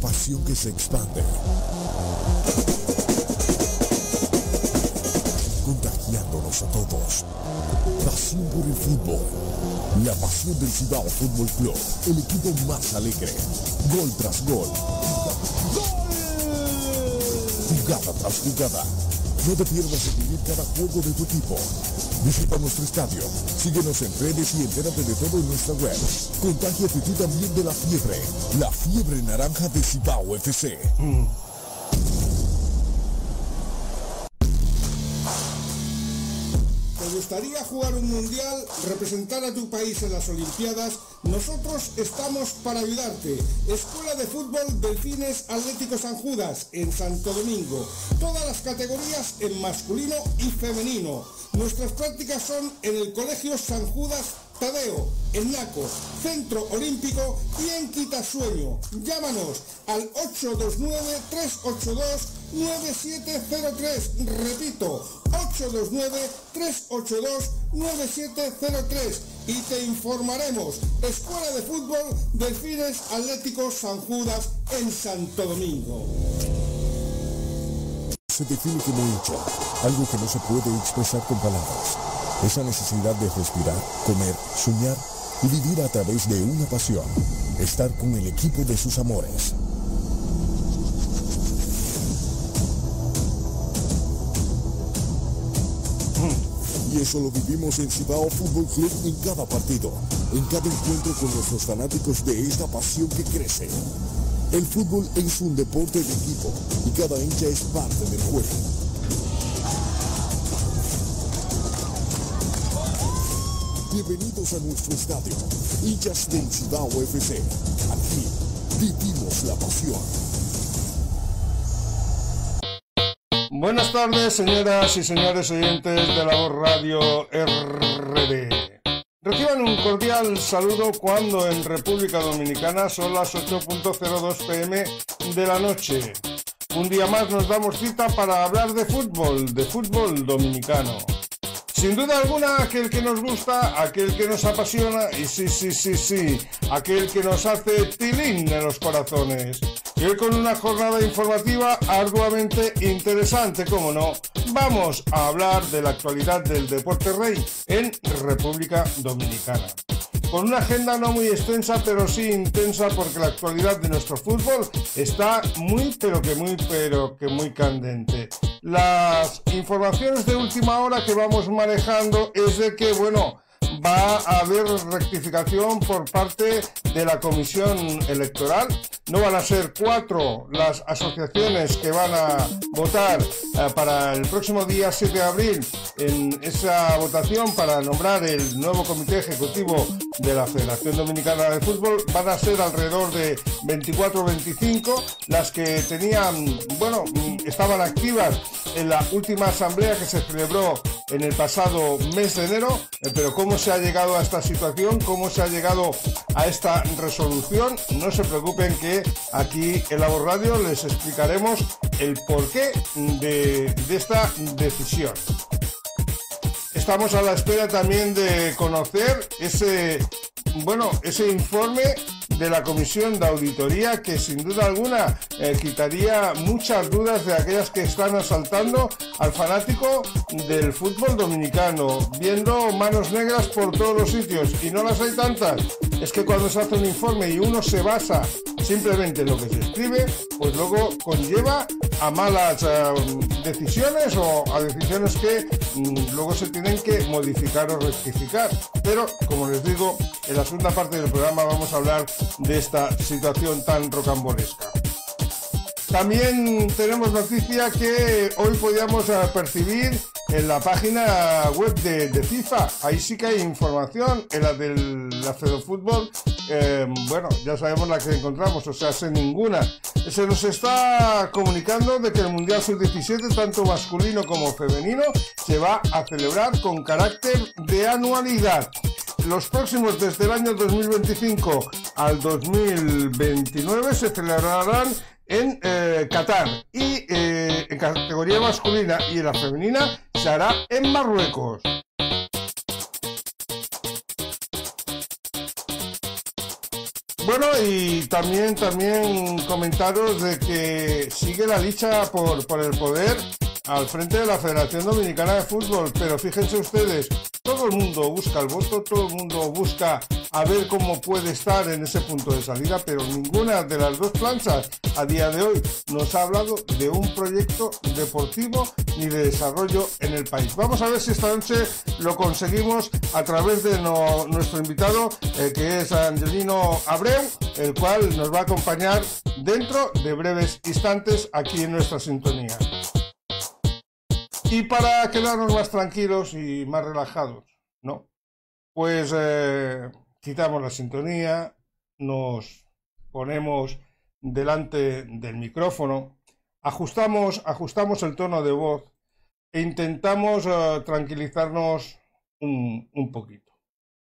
pasión que se expande, contagiándonos a todos. Pasión por el fútbol, la pasión del Cibao Fútbol Club, el equipo más alegre, gol tras gol, jugada tras jugada. No te pierdas de vivir cada juego de tu equipo. Visita nuestro estadio, síguenos en redes y entérate de todo en nuestra web Contágiate tú también de la fiebre, la fiebre naranja de Cibao FC. ¿Te gustaría jugar un mundial, representar a tu país en las Olimpiadas? Nosotros estamos para ayudarte. Escuela de Fútbol Delfines Atlético San Judas en Santo Domingo. Todas las categorías en masculino y femenino. Nuestras prácticas son en el Colegio San Judas Tadeo, en Centro Olímpico y en Quitasueño. Llámanos al 829-382-9703. Repito, 829-382-9703 y te informaremos. Escuela de Fútbol Delfines Atléticos San Judas en Santo Domingo. Se define como hincha, algo que no se puede expresar con palabras esa necesidad de respirar, comer, soñar y vivir a través de una pasión. Estar con el equipo de sus amores. Y eso lo vivimos en Cibao Fútbol Club en cada partido, en cada encuentro con nuestros fanáticos de esta pasión que crece. El fútbol es un deporte de equipo y cada hincha es parte del juego. Bienvenidos a nuestro estadio, hinchas del Cibao FC. Aquí vivimos la pasión. Buenas tardes, señoras y señores oyentes de la voz radio RD. Reciban un cordial saludo cuando en República Dominicana son las 8.02 pm de la noche. Un día más nos damos cita para hablar de fútbol, de fútbol dominicano. Sin duda alguna, aquel que nos gusta, aquel que nos apasiona y sí, sí, sí, sí, aquel que nos hace tilín de los corazones. Y con una jornada informativa arduamente interesante, como no, vamos a hablar de la actualidad del deporte rey en República Dominicana con una agenda no muy extensa, pero sí intensa porque la actualidad de nuestro fútbol está muy, pero que muy, pero que muy candente. Las informaciones de última hora que vamos manejando es de que, bueno, va a haber rectificación por parte de la comisión electoral. No van a ser cuatro las asociaciones que van a votar eh, para el próximo día 7 de abril en esa votación para nombrar el nuevo comité ejecutivo de la Federación Dominicana de Fútbol. Van a ser alrededor de 24 o 25 las que tenían, bueno, estaban activas en la última asamblea que se celebró en el pasado mes de enero, eh, pero cómo ha llegado a esta situación, cómo se ha llegado a esta resolución. No se preocupen que aquí en la voz Radio les explicaremos el porqué de, de esta decisión. Estamos a la espera también de conocer ese, bueno, ese informe de la Comisión de Auditoría que sin duda alguna eh, quitaría muchas dudas de aquellas que están asaltando al fanático del fútbol dominicano, viendo manos negras por todos los sitios y no las hay tantas. Es que cuando se hace un informe y uno se basa simplemente en lo que se escribe, pues luego conlleva a malas eh, decisiones o a decisiones que mm, luego se tienen que modificar o rectificar. Pero, como les digo, en la segunda parte del programa vamos a hablar de esta situación tan rocambolesca. También tenemos noticia que hoy podíamos eh, percibir en la página web de, FIFA. Ahí sí que hay información, en la del la Fútbol. Em, bueno, ya sabemos la que encontramos, o sea, sin ninguna. Se nos está comunicando de que el Mundial Sub-17, tanto masculino como femenino, se va a celebrar con carácter de anualidad los próximos desde el año 2025 al 2029 se celebrarán en eh, Qatar y eh, en categoría masculina y en la femenina se hará en Marruecos. Bueno, y también, también comentaros de que sigue la lucha por, por el poder al frente de la Federación Dominicana de Fútbol. Pero fíjense ustedes, todo el mundo busca el voto, todo el mundo busca a ver cómo puede estar en ese punto de salida, pero ninguna de las dos planchas a día de hoy nos ha hablado de un proyecto deportivo ni de desarrollo en el país. Vamos a ver si esta noche lo conseguimos a través de nuestro invitado, eh, que es Angelino Abreu, el cual nos va a acompañar dentro de breves instantes aquí en nuestra sintonía. Y para quedarnos más tranquilos y más relajados, ¿no? Pues eh, quitamos la sintonía, nos ponemos delante del micrófono, ajustamos, ajustamos el tono de voz e intentamos eh, tranquilizarnos un, poquito.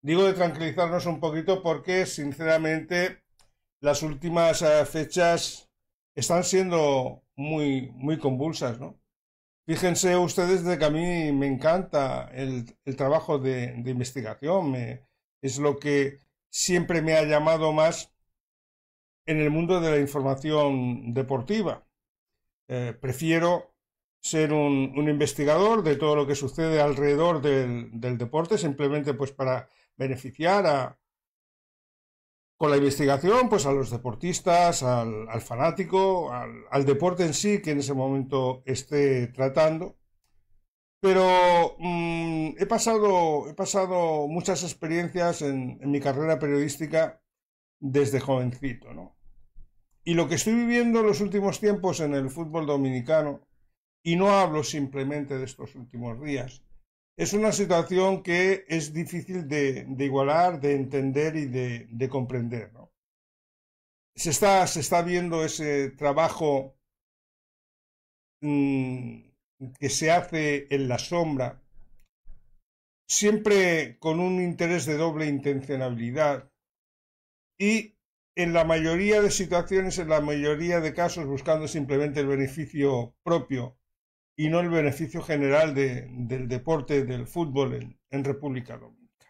Digo de tranquilizarnos un poquito porque, sinceramente, las últimas eh, fechas están siendo muy, muy convulsas, ¿no? Fíjense ustedes de que a mí me encanta el, trabajo de, investigación, es lo que siempre me ha llamado más en el mundo de la información deportiva. Eh, prefiero ser un, investigador de todo lo que sucede alrededor del, del deporte, simplemente pues para beneficiar a, con la investigación, pues a los deportistas, al, fanático, al, deporte en sí que en ese momento esté tratando. Pero mm, he, pasado, he pasado muchas experiencias en, mi carrera periodística desde jovencito, Y lo que estoy viviendo en los últimos tiempos en el fútbol dominicano, y no hablo simplemente de estos últimos días, es una situación que es difícil de, igualar, de entender y de, comprender. Se, está, viendo ese trabajo mm, que se hace en la sombra, siempre con un interés de doble intencionalidad y en la mayoría de situaciones, en la mayoría de casos, buscando simplemente el beneficio propio y no el beneficio general de, del deporte, del fútbol en, República Dominicana.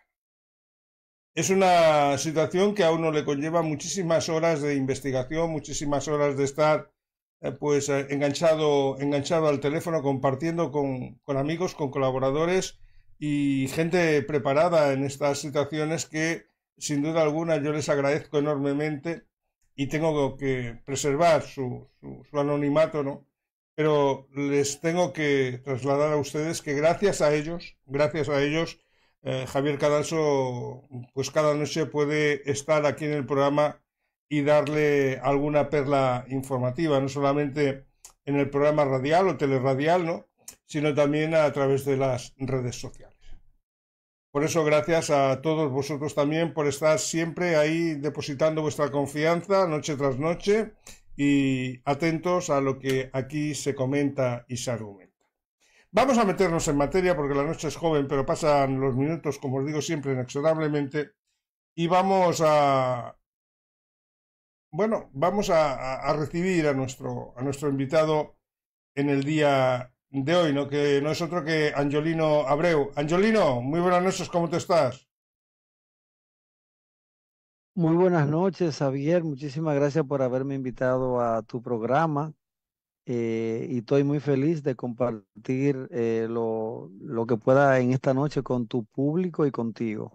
Es una situación que a uno le conlleva muchísimas horas de investigación, muchísimas horas de estar eh, pues eh, enganchado, enganchado al teléfono, compartiendo con, amigos, con colaboradores y gente preparada en estas situaciones que sin duda alguna yo les agradezco enormemente y tengo que preservar su, su, su anonimato, ¿no? pero les tengo que trasladar a ustedes que gracias a ellos, gracias a ellos, eh, Javier Cadalso, pues cada noche puede estar aquí en el programa y darle alguna perla informativa, no solamente en el programa radial o teleradial, ¿no? sino también a través de las redes sociales. Por eso, gracias a todos vosotros también por estar siempre ahí depositando vuestra confianza noche tras noche y atentos a lo que aquí se comenta y se argumenta. Vamos a meternos en materia porque la noche es joven, pero pasan los minutos, como os digo siempre, inexorablemente, y vamos a... Bueno, vamos a, recibir a nuestro, a nuestro invitado en el día de hoy, ¿no? que no es otro que Angelino Abreu. Angelino, muy buenas noches, ¿cómo te estás? Muy buenas noches, Javier. Muchísimas gracias por haberme invitado a tu programa. Eh, y estoy muy feliz de compartir eh, lo, que pueda en esta noche con tu público y contigo.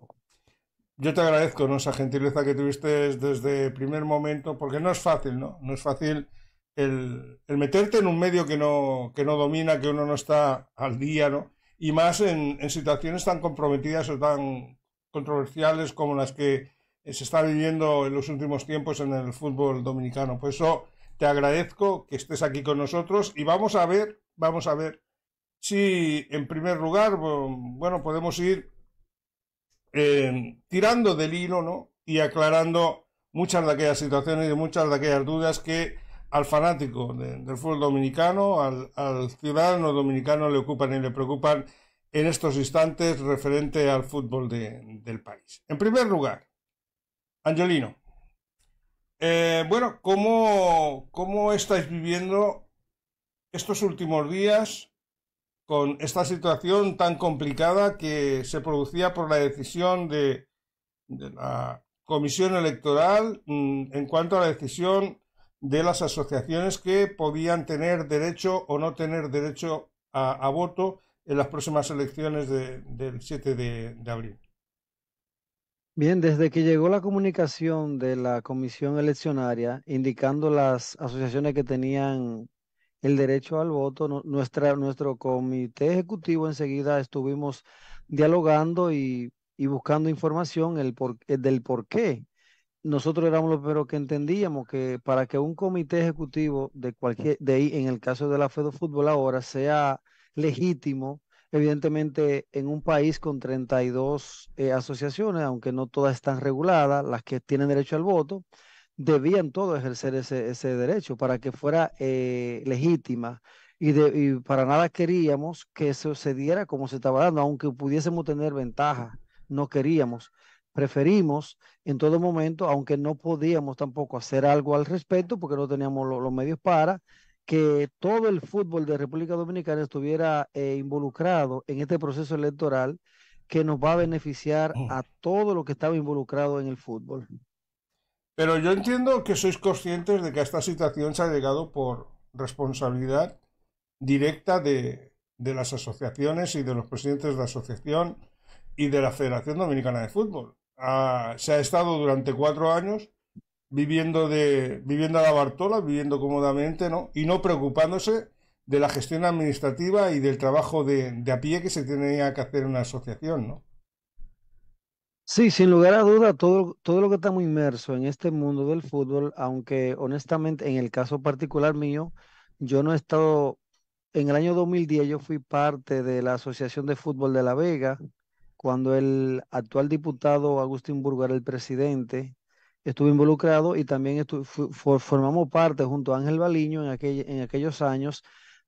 Yo te agradezco esa gentileza que tuviste desde el primer momento, porque no es fácil, ¿no? No es fácil el, meterte en un medio que no, que no domina, que uno no está al día, ¿no? Y más en situaciones tan comprometidas o tan controversiales como las que eh, se está viviendo en los últimos tiempos en el fútbol dominicano. Por eso te agradezco que estés aquí con nosotros y vamos a ver, vamos a ver si en primer lugar, bueno, podemos ir eh, tirando del hilo, ¿no? Y aclarando muchas de aquellas situaciones y muchas de aquellas dudas que al fanático del fútbol dominicano, al, ciudadano dominicano le ocupan y le preocupan en estos instantes referente al fútbol del país. En primer lugar, Angelino, eh, bueno, ¿cómo, ¿cómo estáis viviendo estos últimos días con esta situación tan complicada que se producía por la decisión de, la Comisión Electoral mm, en cuanto a la decisión de las asociaciones que podían tener derecho o no tener derecho a, voto en las próximas elecciones del 7 de abril. Bien, desde que llegó la comunicación de la comisión eleccionaria indicando las asociaciones que tenían el derecho al voto, nuestro comité ejecutivo enseguida estuvimos dialogando y, buscando información el por, eh, del por qué. Nosotros éramos los primeros que entendíamos que para que un comité ejecutivo de cualquier, de en el caso de la Fútbol ahora, sea legítimo, evidentemente en un país con 32 eh, asociaciones, aunque no todas están reguladas, las que tienen derecho al voto, debían todos ejercer ese, derecho para que fuera eh, legítima. Y, de, para nada queríamos que sucediera como se estaba dando, aunque pudiésemos tener ventaja, no queríamos. Preferimos en todo momento, aunque no podíamos tampoco hacer algo al respecto porque no teníamos los medios para, que todo el fútbol de República Dominicana estuviera eh, involucrado en este proceso electoral que nos va a beneficiar oh. a todo lo que estaba involucrado en el fútbol. Pero yo entiendo que sois conscientes de que esta situación se ha llegado por responsabilidad directa de, de las asociaciones y de los presidentes de la asociación y de la Federación Dominicana de Fútbol. Ah, se ha estado durante cuatro años viviendo, de, viviendo a la Bartola, viviendo cómodamente, ¿no? Y no preocupándose de la gestión administrativa y del trabajo de, de a pie que se tenía que hacer en una asociación, ¿no? Sí, sin lugar a duda, todo, todo lo que estamos inmersos en este mundo del fútbol, aunque honestamente en el caso particular mío, yo no he estado, en el año 2010 yo fui parte de la Asociación de Fútbol de La Vega, cuando el actual diputado Agustín Burgo el presidente, estuve involucrado y también formamos parte junto a Ángel Baliño en, en aquellos años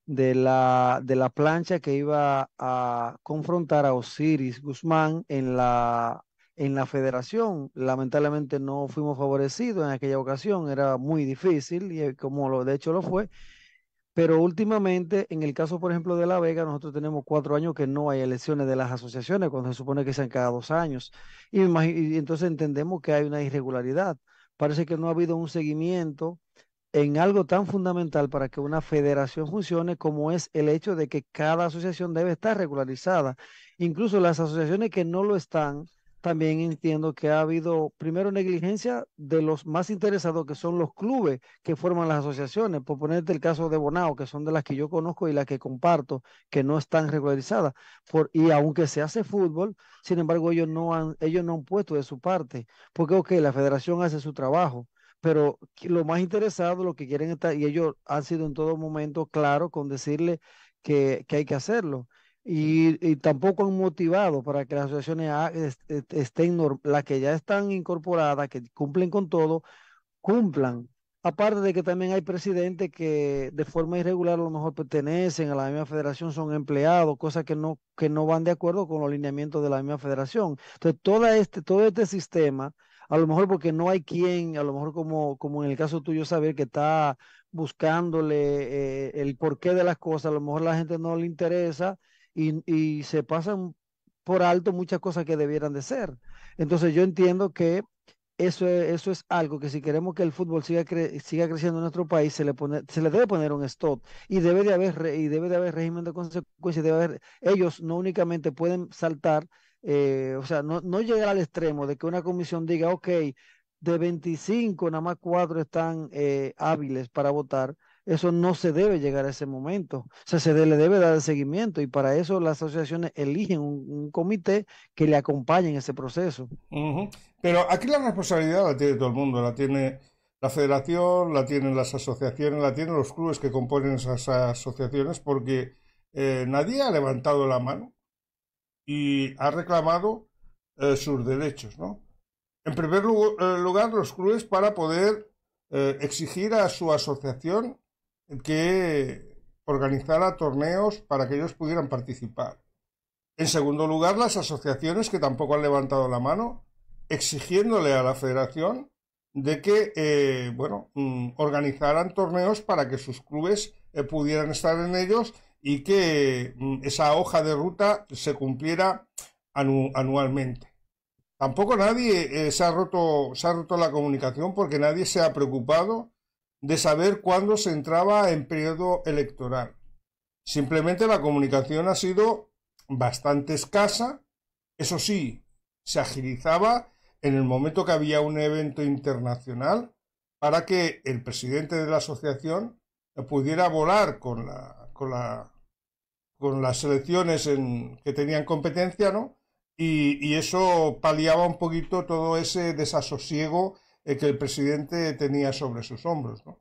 de la, de la plancha que iba a confrontar a Osiris Guzmán en la, en la federación. Lamentablemente no fuimos favorecidos en aquella ocasión, era muy difícil y eh, como lo, de hecho lo fue. Pero últimamente, en el caso, por ejemplo, de La Vega, nosotros tenemos cuatro años que no hay elecciones de las asociaciones, cuando se supone que sean cada dos años. Y, y entonces entendemos que hay una irregularidad. Parece que no ha habido un seguimiento en algo tan fundamental para que una federación funcione como es el hecho de que cada asociación debe estar regularizada. Incluso las asociaciones que no lo están, también entiendo que ha habido, primero, negligencia de los más interesados, que son los clubes que forman las asociaciones. Por ponerte el caso de Bonao, que son de las que yo conozco y las que comparto, que no están regularizadas. y aunque se hace fútbol, sin embargo, ellos no, han, ellos no han puesto de su parte. Porque, ok, la federación hace su trabajo, pero lo más interesado, lo que quieren estar, y ellos han sido en todo momento claros con decirle que, que hay que hacerlo y, tampoco han motivado para que las asociaciones estén, las que ya están incorporadas, que cumplen con todo, cumplan. Aparte de que también hay presidentes que de forma irregular a lo mejor pertenecen a la misma federación, son empleados, cosas que no, que no van de acuerdo con los lineamientos de la misma federación. Entonces, todo este, todo este sistema, a lo mejor porque no hay quien, a lo mejor como, como en el caso tuyo, saber que está buscándole eh, el porqué de las cosas, a lo mejor la gente no le interesa, y, se pasan por alto muchas cosas que debieran de ser. Entonces yo entiendo que eso es, eso es algo que si queremos que el fútbol siga, siga creciendo en nuestro país, se le, se le debe poner un stop y debe de haber, y debe de haber régimen de consecuencias. haber, ellos no únicamente pueden saltar, eh, o sea, no, no llegar al extremo de que una comisión diga, ok, de 25 nada más cuatro están eh, hábiles para votar eso no se debe llegar a ese momento. O sea, se le debe dar seguimiento y para eso las asociaciones eligen un, comité que le acompañe en ese proceso. Pero aquí la responsabilidad la tiene todo el mundo, la tiene la federación, la tienen las asociaciones, la tienen los clubes que componen esas asociaciones, porque eh, nadie ha levantado la mano y ha reclamado eh, sus derechos, En primer eh, lugar, los clubes para poder exigir a su asociación que organizara torneos para que ellos pudieran participar. En segundo lugar, las asociaciones que tampoco han levantado la mano, exigiéndole a la federación de que, eh, bueno, mm, organizaran torneos para que sus clubes eh, pudieran estar en ellos y que mm, esa hoja de ruta se cumpliera anualmente. Tampoco nadie eh, se, ha roto, se ha roto la comunicación porque nadie se ha preocupado de saber cuándo se entraba en periodo electoral. Simplemente la comunicación ha sido bastante escasa. Eso sí, se agilizaba en el momento que había un evento internacional para que el presidente de la asociación pudiera volar con la con la con las elecciones en, que tenían competencia, ¿no? y, eso paliaba un poquito todo ese desasosiego eh, que el presidente tenía sobre sus hombros, ¿no?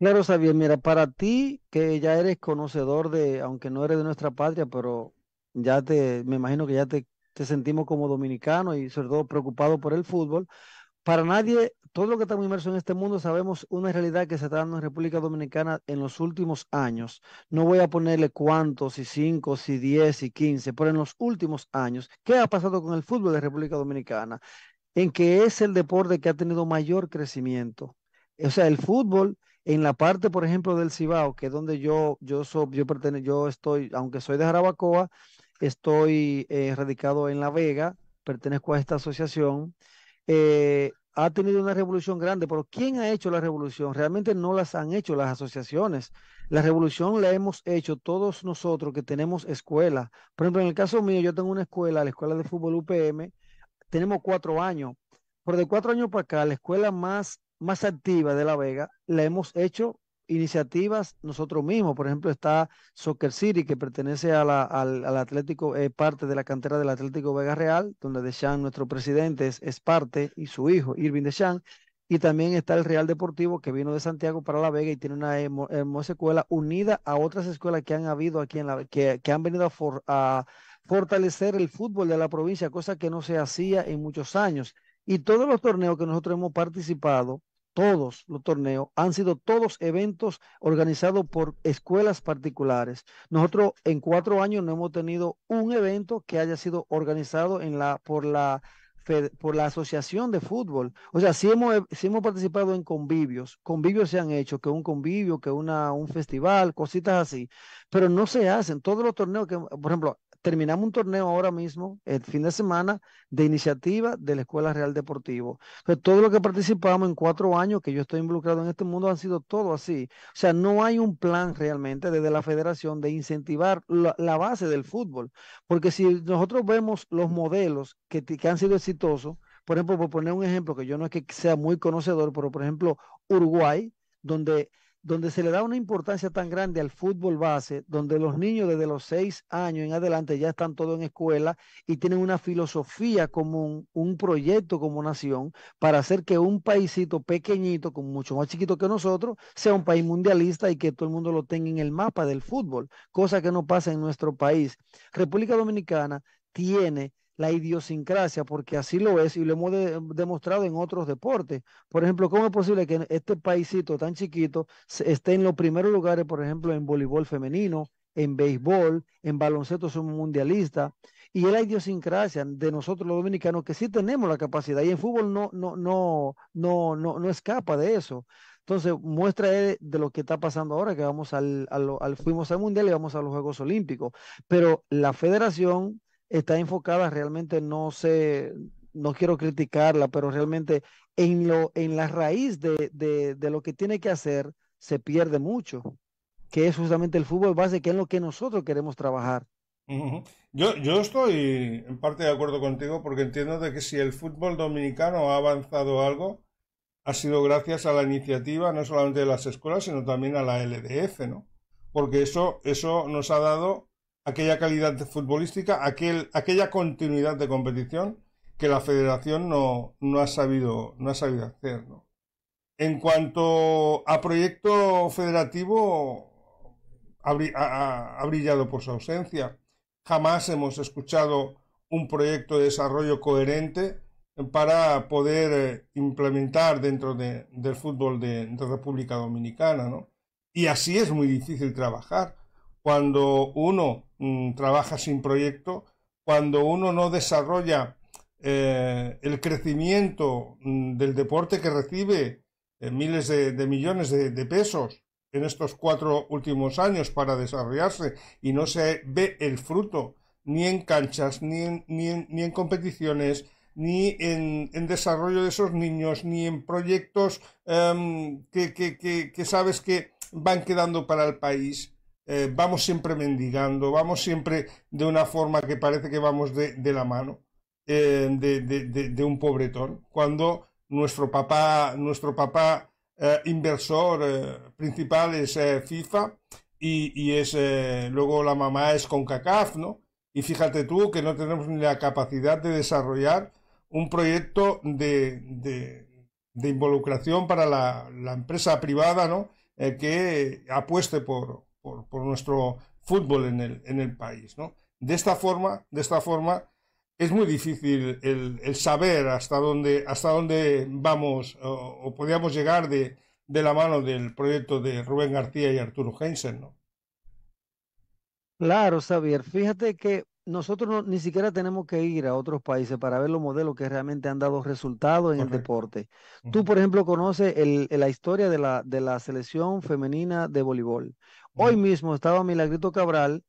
Claro, Xavier, mira, para ti que ya eres conocedor de, aunque no eres de nuestra patria, pero ya te, me imagino que ya te, te sentimos como dominicano y sobre todo preocupado por el fútbol. Para nadie, todo lo que estamos inmersos en este mundo, sabemos una realidad que se está dando en República Dominicana en los últimos años. No voy a ponerle cuántos, si cinco, si diez, si quince, pero en los últimos años, ¿qué ha pasado con el fútbol de República Dominicana? en que es el deporte que ha tenido mayor crecimiento. O sea, el fútbol en la parte, por ejemplo, del Cibao, que es donde yo, yo, so, yo, pertene yo estoy, aunque soy de Jarabacoa, estoy eh, radicado en La Vega, pertenezco a esta asociación, eh, ha tenido una revolución grande, pero ¿quién ha hecho la revolución? Realmente no las han hecho las asociaciones. La revolución la hemos hecho todos nosotros que tenemos escuela. Por ejemplo, en el caso mío, yo tengo una escuela, la Escuela de Fútbol UPM, tenemos cuatro años, Por de cuatro años para acá, la escuela más, más activa de La Vega, la hemos hecho iniciativas nosotros mismos. Por ejemplo, está Soccer City, que pertenece a la, al, Atlético, es parte de la cantera del Atlético Vega Real, donde Deshan, nuestro presidente, es, parte, y su hijo, Irving Deshan. Y también está el Real Deportivo, que vino de Santiago para La Vega y tiene una hermosa escuela unida a otras escuelas que han habido aquí en la que, que han venido a, for, a fortalecer el fútbol de la provincia, cosa que no se hacía en muchos años. Y todos los torneos que nosotros hemos participado, todos los torneos, han sido todos eventos organizados por escuelas particulares. Nosotros en cuatro años no hemos tenido un evento que haya sido organizado en la, por la por la asociación de fútbol. O sea, si hemos, hemos participado en convivios, convivios se han hecho, que un convivio, que una, un festival, cositas así, pero no se hacen. Todos los torneos que, por ejemplo, terminamos un torneo ahora mismo, el fin de semana, de iniciativa de la Escuela Real Deportivo. todo lo que participamos en cuatro años que yo estoy involucrado en este mundo han sido todo así. O sea, no hay un plan realmente desde la federación de incentivar la, base del fútbol. Porque si nosotros vemos los modelos que, que han sido exitosos, por ejemplo, por poner un ejemplo que yo no es que sea muy conocedor, pero por ejemplo, Uruguay, donde donde se le da una importancia tan grande al fútbol base, donde los niños desde los seis años en adelante ya están todos en escuela y tienen una filosofía común, un proyecto como nación para hacer que un paísito pequeñito, con mucho más chiquito que nosotros, sea un país mundialista y que todo el mundo lo tenga en el mapa del fútbol, cosa que no pasa en nuestro país. República Dominicana tiene la idiosincrasia, porque así lo es y lo hemos demostrado en otros deportes. Por ejemplo, ¿cómo es posible que este paisito tan chiquito esté en los primeros lugares, por ejemplo, en voleibol femenino, en béisbol, en baloncesto somos mundialistas? Y es la idiosincrasia de nosotros los dominicanos que sí tenemos la capacidad y en fútbol no, no, no, no, no, no escapa de eso. Entonces, muestra de lo que está pasando ahora, que vamos al, al, fuimos al Mundial y vamos a los Juegos Olímpicos. Pero la federación está enfocada realmente, no sé, no quiero criticarla, pero realmente en, lo, en la raíz de, lo que tiene que hacer se pierde mucho, que es justamente el fútbol base, que es lo que nosotros queremos trabajar. yo, yo, estoy en parte de acuerdo contigo porque entiendo de que si el fútbol dominicano ha avanzado algo, ha sido gracias a la iniciativa no solamente de las escuelas, sino también a la LDF, ¿no? Porque eso, eso nos ha dado aquella calidad futbolística, aquel, aquella continuidad de competición que la federación no, no, ha, sabido, no ha sabido hacer. En cuanto a proyecto federativo, ha, brillado por su ausencia. Jamás hemos escuchado un proyecto de desarrollo coherente para poder eh, implementar dentro de, del fútbol de, de, República Dominicana. ¿no? Y así es muy difícil trabajar. Cuando uno Mm, trabaja sin proyecto, cuando uno no desarrolla eh, el crecimiento mm, del deporte que recibe eh, miles de, millones de, pesos en estos cuatro últimos años para desarrollarse y no se ve el fruto ni en canchas, ni en, ni en, competiciones, ni en, desarrollo de esos niños, ni en proyectos em, que sabes que van quedando para el país eh, vamos siempre mendigando, vamos siempre de una forma que parece que vamos de, la mano eh, de, de, de, un pobretón, cuando nuestro papá, nuestro papá eh, inversor principal es FIFA y, es luego la mamá es CONCACAF, ¿no? Y fíjate tú que no tenemos ni la capacidad de desarrollar un proyecto de, involucración para la, la empresa privada, ¿no? que apueste por, por, nuestro fútbol en el, en el país. ¿no? De esta forma, de esta forma es muy difícil el, saber hasta dónde, hasta dónde vamos o, podríamos llegar de, de, la mano del proyecto de Rubén García y Arturo Jensen... ¿no? Claro, Xavier, fíjate que nosotros ni siquiera tenemos que ir a otros países para ver los modelos que realmente han dado resultado en el deporte. Tú, por ejemplo, conoces la historia de la, de la selección femenina de voleibol. Hoy mismo estaba Milagrito Cabral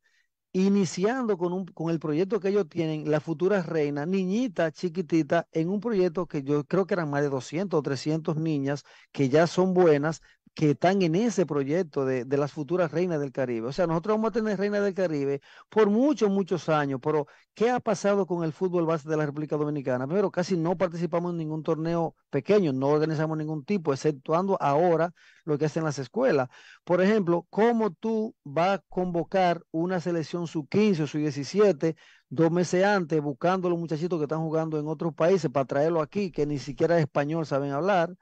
iniciando con, con el proyecto que ellos tienen, la futura reina, niñita, chiquitita, en un proyecto que yo creo que eran más de 200 o 300 niñas que ya son buenas, que están en ese proyecto de, las futuras reinas del Caribe. O sea, nosotros vamos a tener reinas del Caribe por muchos, muchos años, pero ¿qué ha pasado con el fútbol base de la República Dominicana? Primero, casi no participamos en ningún torneo pequeño, no organizamos ningún tipo, exceptuando ahora lo que hacen las escuelas. Por ejemplo, ¿cómo tú vas a convocar una selección sub-15 o sub-17 dos meses antes buscando los muchachitos que están jugando en otros países para traerlo aquí, que ni siquiera español saben hablar?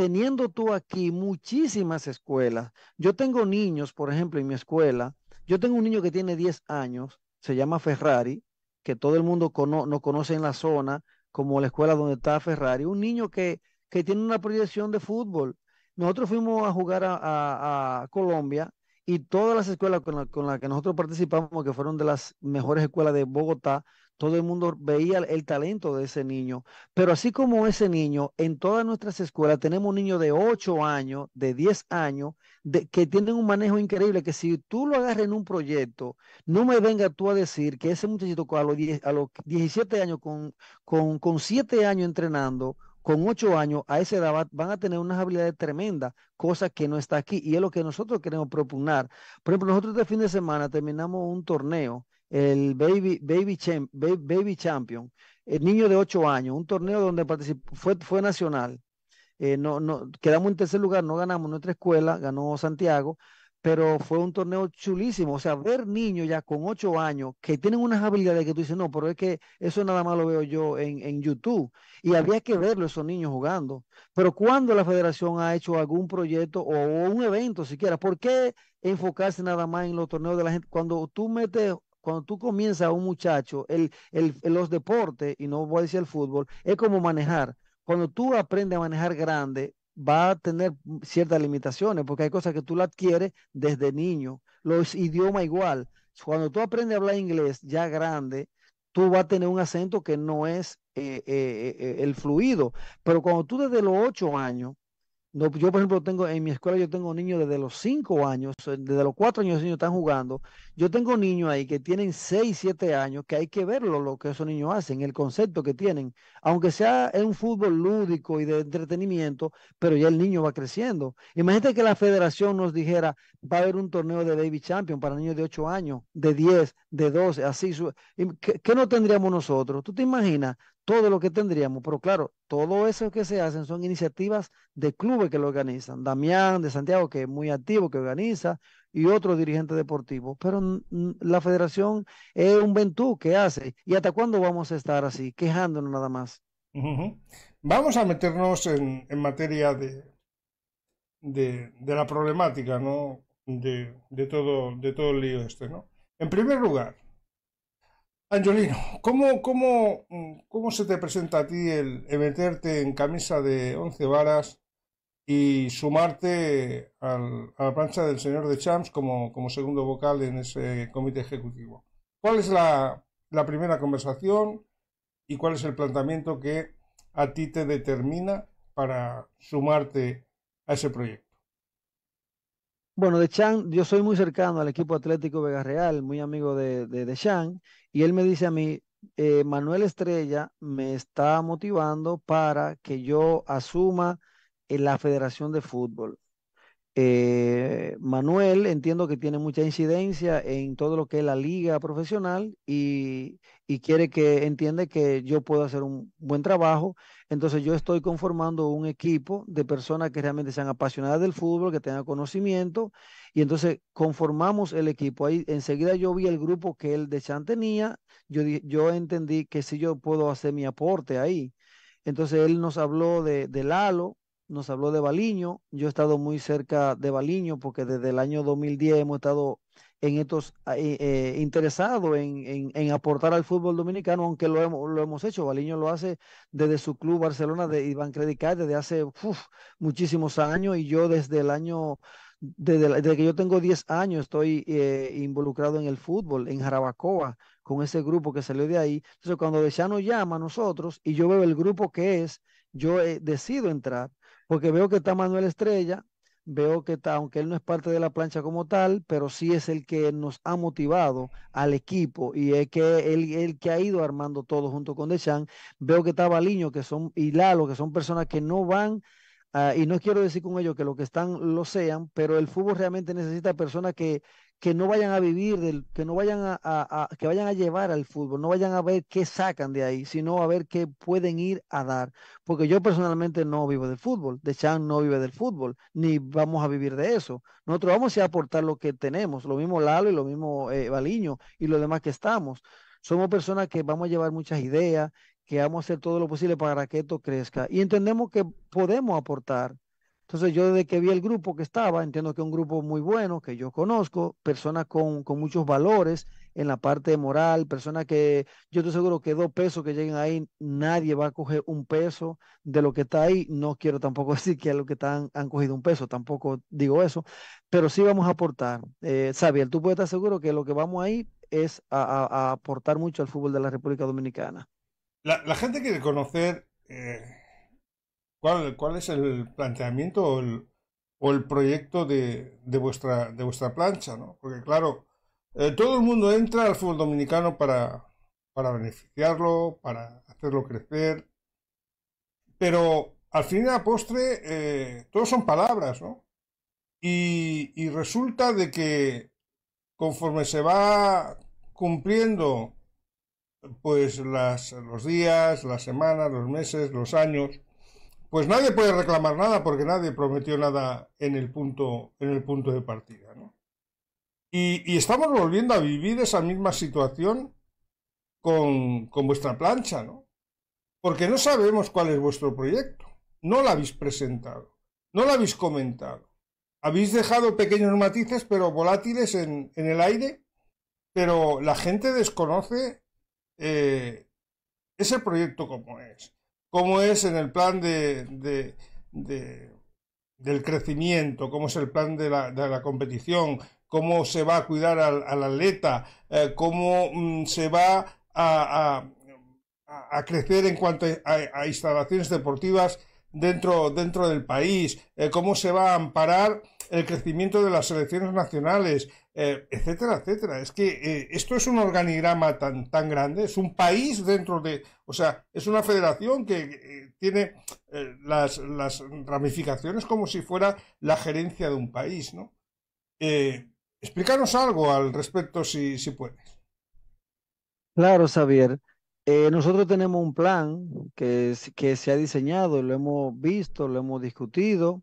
teniendo tú aquí muchísimas escuelas, yo tengo niños, por ejemplo, en mi escuela, yo tengo un niño que tiene 10 años, se llama Ferrari, que todo el mundo no conoce en la zona como la escuela donde está Ferrari, un niño que, tiene una proyección de fútbol. Nosotros fuimos a jugar a, Colombia y todas las escuelas con las que nosotros participamos, que fueron de las mejores escuelas de Bogotá, todo el mundo veía el talento de ese niño. Pero así como ese niño, en todas nuestras escuelas tenemos niños de 8 años, de 10 años, que tienen un manejo increíble, que si tú lo agarras en un proyecto, no me venga tú a decir que ese muchachito a los, a los 17 años, con, con, 7 años entrenando, con 8 años, a esa edad van a tener unas habilidades tremendas, cosa que no está aquí. Y es lo que nosotros queremos propugnar. Por ejemplo, nosotros este fin de semana terminamos un torneo el Baby, Baby, Baby, Champion, el niño de 8 años, un torneo donde participó, fue, fue nacional. Eh, no, no, quedamos en tercer lugar, no ganamos nuestra escuela, ganó Santiago, pero fue un torneo chulísimo. O sea, ver niños ya con 8 años que tienen unas habilidades que tú dices, no, pero es que eso nada más lo veo yo en, YouTube. Y había que verlo esos niños jugando. Pero cuando la federación ha hecho algún proyecto o un evento siquiera, ¿por qué enfocarse nada más en los torneos de la gente? Cuando tú metes cuando tú comienzas a un muchacho, el, el, los deportes, y no voy a decir el fútbol, es como manejar. Cuando tú aprendes a manejar grande, va a tener ciertas limitaciones, porque hay cosas que tú las adquieres desde niño. Los idiomas igual. Cuando tú aprendes a hablar inglés ya grande, tú vas a tener un acento que no es eh, eh, eh, el fluido. Pero cuando tú desde los ocho años no, yo, por ejemplo, tengo en mi escuela, yo tengo niños desde los 5 años, eh, desde los 4 años, niños están jugando. Yo tengo niños ahí que tienen 6, 7 años, que hay que verlo, lo que esos niños hacen, el concepto que tienen. Aunque sea un fútbol lúdico y de entretenimiento, pero ya el niño va creciendo. Imagínate que la federación nos dijera, va a haber un torneo de Baby Champion para niños de 8 años, de 10, de 12, así. su qué no tendríamos nosotros? ¿Tú te imaginas? todo lo que tendríamos, pero claro, todo eso que se hacen son iniciativas de clubes que lo organizan, Damián de Santiago, que es muy activo, que organiza, y otros dirigentes deportivos, pero la federación es un ventú que hace, y hasta cuándo vamos a estar así, quejándonos nada más. Vamos a meternos en, materia de, de, la problemática, ¿no? De, de, todo, de todo el lío este, ¿no? En primer lugar, Angelino, ¿cómo, cómo, mm, cómo se te presenta a ti el, meterte en camisa de once varas y sumarte a la plancha del señor de Champs como, como segundo vocal en ese comité ejecutivo? ¿Cuál es la primera conversación y cuál es el planteamiento que a ti te determina para sumarte a ese proyecto? Bueno, de Chan, yo soy muy cercano al equipo Atlético Vega Real, muy amigo de, de, Chan, y él me dice a mí, eh, Manuel Estrella me está motivando para que yo asuma en la Federación de Fútbol. Eh, Manuel entiendo que tiene mucha incidencia en todo lo que es la liga profesional y, quiere que entiende que yo puedo hacer un buen trabajo. Entonces yo estoy conformando un equipo de personas que realmente sean apasionadas del fútbol, que tengan conocimiento y entonces conformamos el equipo. Ahí enseguida yo vi el grupo que él de Chan tenía, yo, yo entendí que si yo puedo hacer mi aporte ahí. Entonces él nos habló de, de Lalo, nos habló de Baliño. Yo he estado muy cerca de Baliño porque desde el año 2010 hemos estado en estos ah, eh, eh, interesados en, aportar al fútbol dominicano, aunque lo hemos, lo hemos hecho. Baliño lo hace desde su club Barcelona de Iván Credicard desde hace muchísimos años y yo desde el año desde, que yo tengo 10 años estoy eh, involucrado en el fútbol, en Jarabacoa, con ese grupo que salió de ahí. Entonces, cuando nos llama a nosotros y yo veo el grupo que es, yo he decido entrar porque veo que está Manuel Estrella, veo que está, aunque él no es parte de la plancha como tal, pero sí es el que nos ha motivado al equipo y es que él, el que ha ido armando todo junto con Dechan. Veo que está Baliño que son, y Lalo, que son personas que no van. Ah, y no quiero decir con ello que lo que están lo sean, pero el fútbol realmente necesita personas que, que no vayan a vivir del, que no vayan a, que vayan a llevar al fútbol, no vayan a ver qué sacan de ahí, sino a ver qué pueden ir a dar. Porque yo personalmente no vivo del fútbol, de Chan no vive del fútbol, ni vamos a vivir de eso. Nosotros vamos a aportar lo que tenemos, lo mismo Lalo y lo mismo valiño eh, y los demás que estamos. Somos personas que vamos a llevar muchas ideas, que vamos a hacer todo lo posible para que esto crezca. Y entendemos que podemos aportar entonces yo desde que vi el grupo que estaba, entiendo que es un grupo muy bueno, que yo conozco, personas con, muchos valores en la parte moral, personas que yo estoy seguro que dos pesos que lleguen ahí, nadie va a coger un peso de lo que está ahí. No quiero tampoco decir que lo que están han cogido un peso, tampoco digo eso, pero sí vamos a aportar. Eh, Xavier, tú puedes estar seguro que lo que vamos ahí es a, aportar mucho al fútbol de la República Dominicana. La, gente quiere conocer... Eh, ¿Cuál, es el planteamiento o el, proyecto de, de, vuestra, de vuestra plancha? ¿no? Porque claro, eh, todo el mundo entra al fútbol dominicano para, para beneficiarlo, para hacerlo crecer, pero al fin y a postre eh, todos son palabras, ¿no? Y, y resulta de que conforme se va cumpliendo pues las, los días, las semanas, los meses, los años, pues nadie puede reclamar nada porque nadie prometió nada en el punto, en el punto de partida. Y, estamos volviendo a vivir esa misma situación con, vuestra plancha, ¿no? Porque no sabemos cuál es vuestro proyecto. No lo habéis presentado, no lo habéis comentado. Habéis dejado pequeños matices, pero volátiles en, el aire, pero la gente desconoce eh, ese proyecto como es cómo es en el plan de, del crecimiento, cómo es el plan de la, competición, cómo se va a cuidar al, atleta, eh, cómo mm, se va a, crecer en cuanto a, instalaciones deportivas dentro, dentro del país, eh, cómo se va a amparar el crecimiento de las selecciones nacionales, eh, etcétera, etcétera. Es que eh, esto es un organigrama tan, tan grande, es un país dentro de, o sea, es una federación que eh, tiene eh, las, las, ramificaciones como si fuera la gerencia de un país, ¿no? explícanos algo al respecto si, si puedes. Claro, Xavier. nosotros tenemos un plan que, que se ha diseñado, lo hemos visto, lo hemos discutido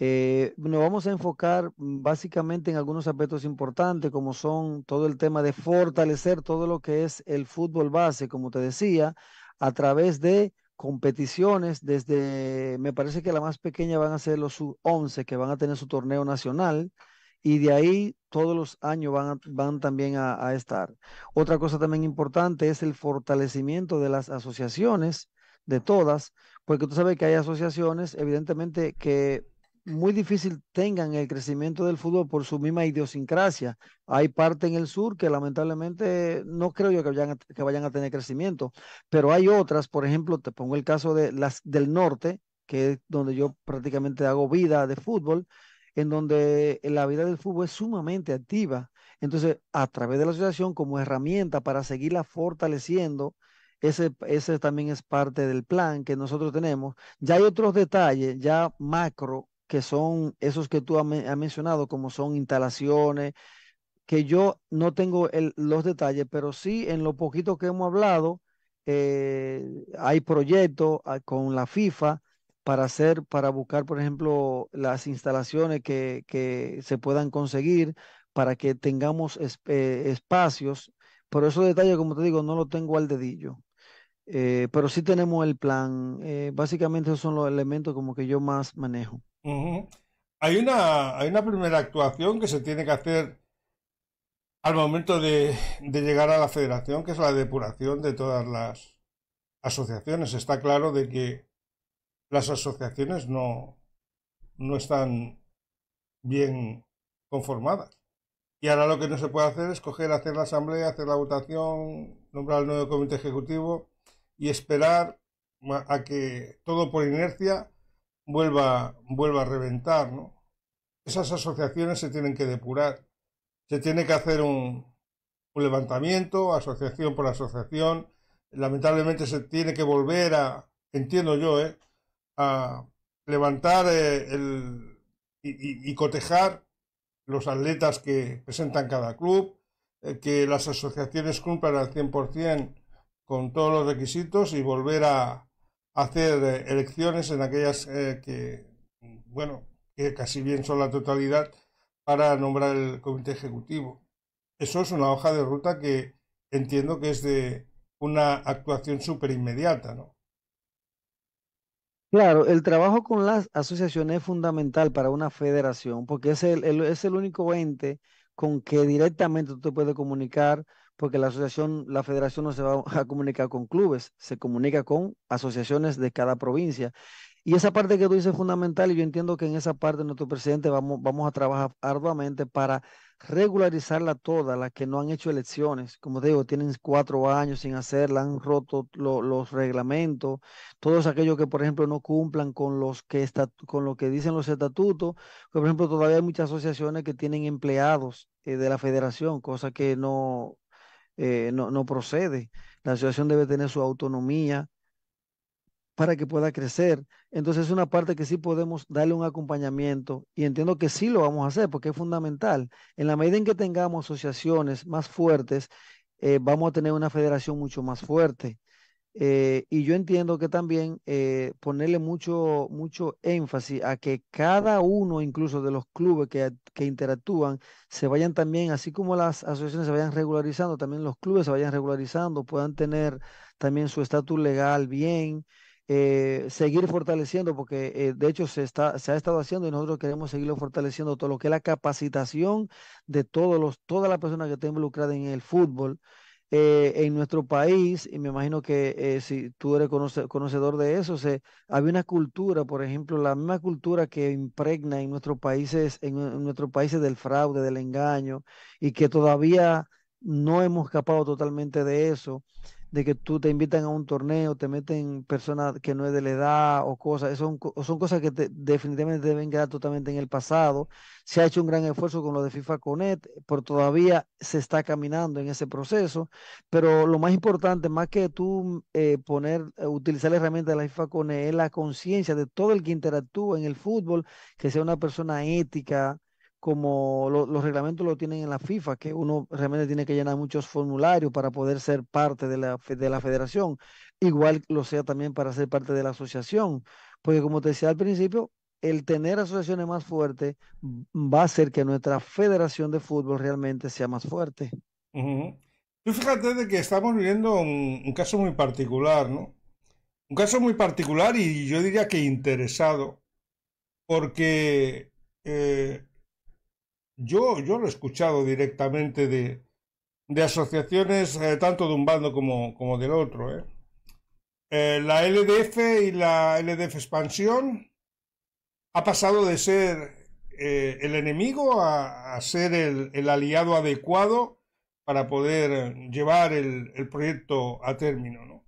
eh, nos vamos a enfocar mm, básicamente en algunos aspectos importantes, como son todo el tema de fortalecer todo lo que es el fútbol base, como te decía, a través de competiciones desde, me parece que la más pequeña van a ser los sub-11 que van a tener su torneo nacional y de ahí todos los años van, van también a, estar. Otra cosa también importante es el fortalecimiento de las asociaciones, de todas, porque tú sabes que hay asociaciones, evidentemente, que muy difícil tengan el crecimiento del fútbol por su misma idiosincrasia. Hay parte en el sur que lamentablemente no creo yo que vayan a, que vayan a tener crecimiento, pero hay otras, por ejemplo, te pongo el caso de las del norte, que es donde yo prácticamente hago vida de fútbol, en donde la vida del fútbol es sumamente activa. Entonces, a través de la asociación como herramienta para seguirla fortaleciendo, ese, ese, también es parte del plan que nosotros tenemos. Ya hay otros detalles, ya macro, que son esos que tú has mencionado, como son instalaciones, que yo no tengo los detalles, pero sí en lo poquito que hemos hablado, eh, hay proyectos ah, con la FIFA para hacer, para buscar, por ejemplo, las instalaciones que, se puedan conseguir para que tengamos eh, espacios. Pero esos detalles, como te digo, no los tengo al dedillo. Eh, pero sí tenemos el plan. básicamente esos son los elementos como que yo más manejo hay, una, hay una primera actuación que se tiene que hacer al momento de, de, llegar a la federación, que es la depuración de todas las asociaciones. Está claro de que las asociaciones no, no están bien conformadas. Y ahora lo que no se puede hacer es coger, hacer la asamblea, hacer la votación, nombrar el nuevo comité ejecutivo y esperar a que todo por inercia vuelva, vuelva a reventar, ¿no? Esas asociaciones se tienen que depurar. Se tiene que hacer un, levantamiento, asociación por asociación. Lamentablemente se tiene que volver a, entiendo yo, ¿eh? a levantar eh, y, cotejar los atletas que presentan cada club, eh, que las asociaciones cumplan al 100% con todos los requisitos y volver a, hacer eh, elecciones en aquellas eh, que, bueno, que casi bien son la totalidad para nombrar el comité ejecutivo. Eso es una hoja de ruta que entiendo que es de una actuación súper inmediata, ¿no? Claro, el trabajo con las asociaciones es fundamental para una federación porque es el, es el único ente con que directamente tú te puedes comunicar porque la asociación, la federación no se va a comunicar con clubes, se comunica con asociaciones de cada provincia. Y esa parte que tú dices es fundamental y yo entiendo que en esa parte nuestro presidente vamos, vamos a trabajar arduamente para regularizarla toda, las que no han hecho elecciones, como te digo, tienen cuatro años sin hacerla, han roto los reglamentos, todos aquellos que, por ejemplo, no cumplan con, los que está, con lo que dicen los estatutos, por ejemplo, todavía hay muchas asociaciones que tienen empleados eh, de la federación, cosa que no, eh, no, procede. La asociación debe tener su autonomía para que pueda crecer. Entonces es una parte que sí podemos darle un acompañamiento y entiendo que sí lo vamos a hacer porque es fundamental. En la medida en que tengamos asociaciones más fuertes, eh, vamos a tener una federación mucho más fuerte. Eh, y yo entiendo que también eh, ponerle mucho, mucho énfasis a que cada uno, incluso de los clubes que, interactúan, se vayan también, así como las asociaciones se vayan regularizando, también los clubes se vayan regularizando, puedan tener también su estatus legal bien, eh, seguir fortaleciendo, porque de hecho se, está, se ha estado haciendo y nosotros queremos seguirlo fortaleciendo, todo lo que es la capacitación de todos los, todas las personas que estén involucradas en el fútbol. Eh, en nuestro país, y me imagino que eh, si tú eres conocedor de eso, se, había una cultura, por ejemplo, la misma cultura que impregna en nuestros países, en nuestros países del fraude, del engaño, y que todavía no hemos escapado totalmente de eso de que tú te invitan a un torneo, te meten personas que no es de la edad o cosas, son, son cosas que definitivamente deben quedar totalmente en el pasado. Se ha hecho un gran esfuerzo con lo de FIFA Connect, pero todavía se está caminando en ese proceso. Pero lo más importante, más que tú eh, poner, eh, utilizar la herramienta de la FIFA Connect, es la conciencia de todo el que interactúa en el fútbol, que sea una persona ética, como los reglamentos lo tienen en la FIFA, que uno realmente tiene que llenar muchos formularios para poder ser parte de la, de la federación, igual lo sea también para ser parte de la asociación, porque como te decía al principio, el tener asociaciones más fuertes va a hacer que nuestra federación de fútbol realmente sea más fuerte. Tú fíjate de que estamos viviendo un, un caso muy particular, ¿no? Un caso muy particular y yo diría que interesado, porque eh, yo, yo lo he escuchado directamente de, de asociaciones eh, tanto de un bando como, como del otro. ¿eh? eh la LDF y la LDF expansión ha pasado de ser eh, el enemigo a, ser el, aliado adecuado para poder llevar el, proyecto a término. ¿no?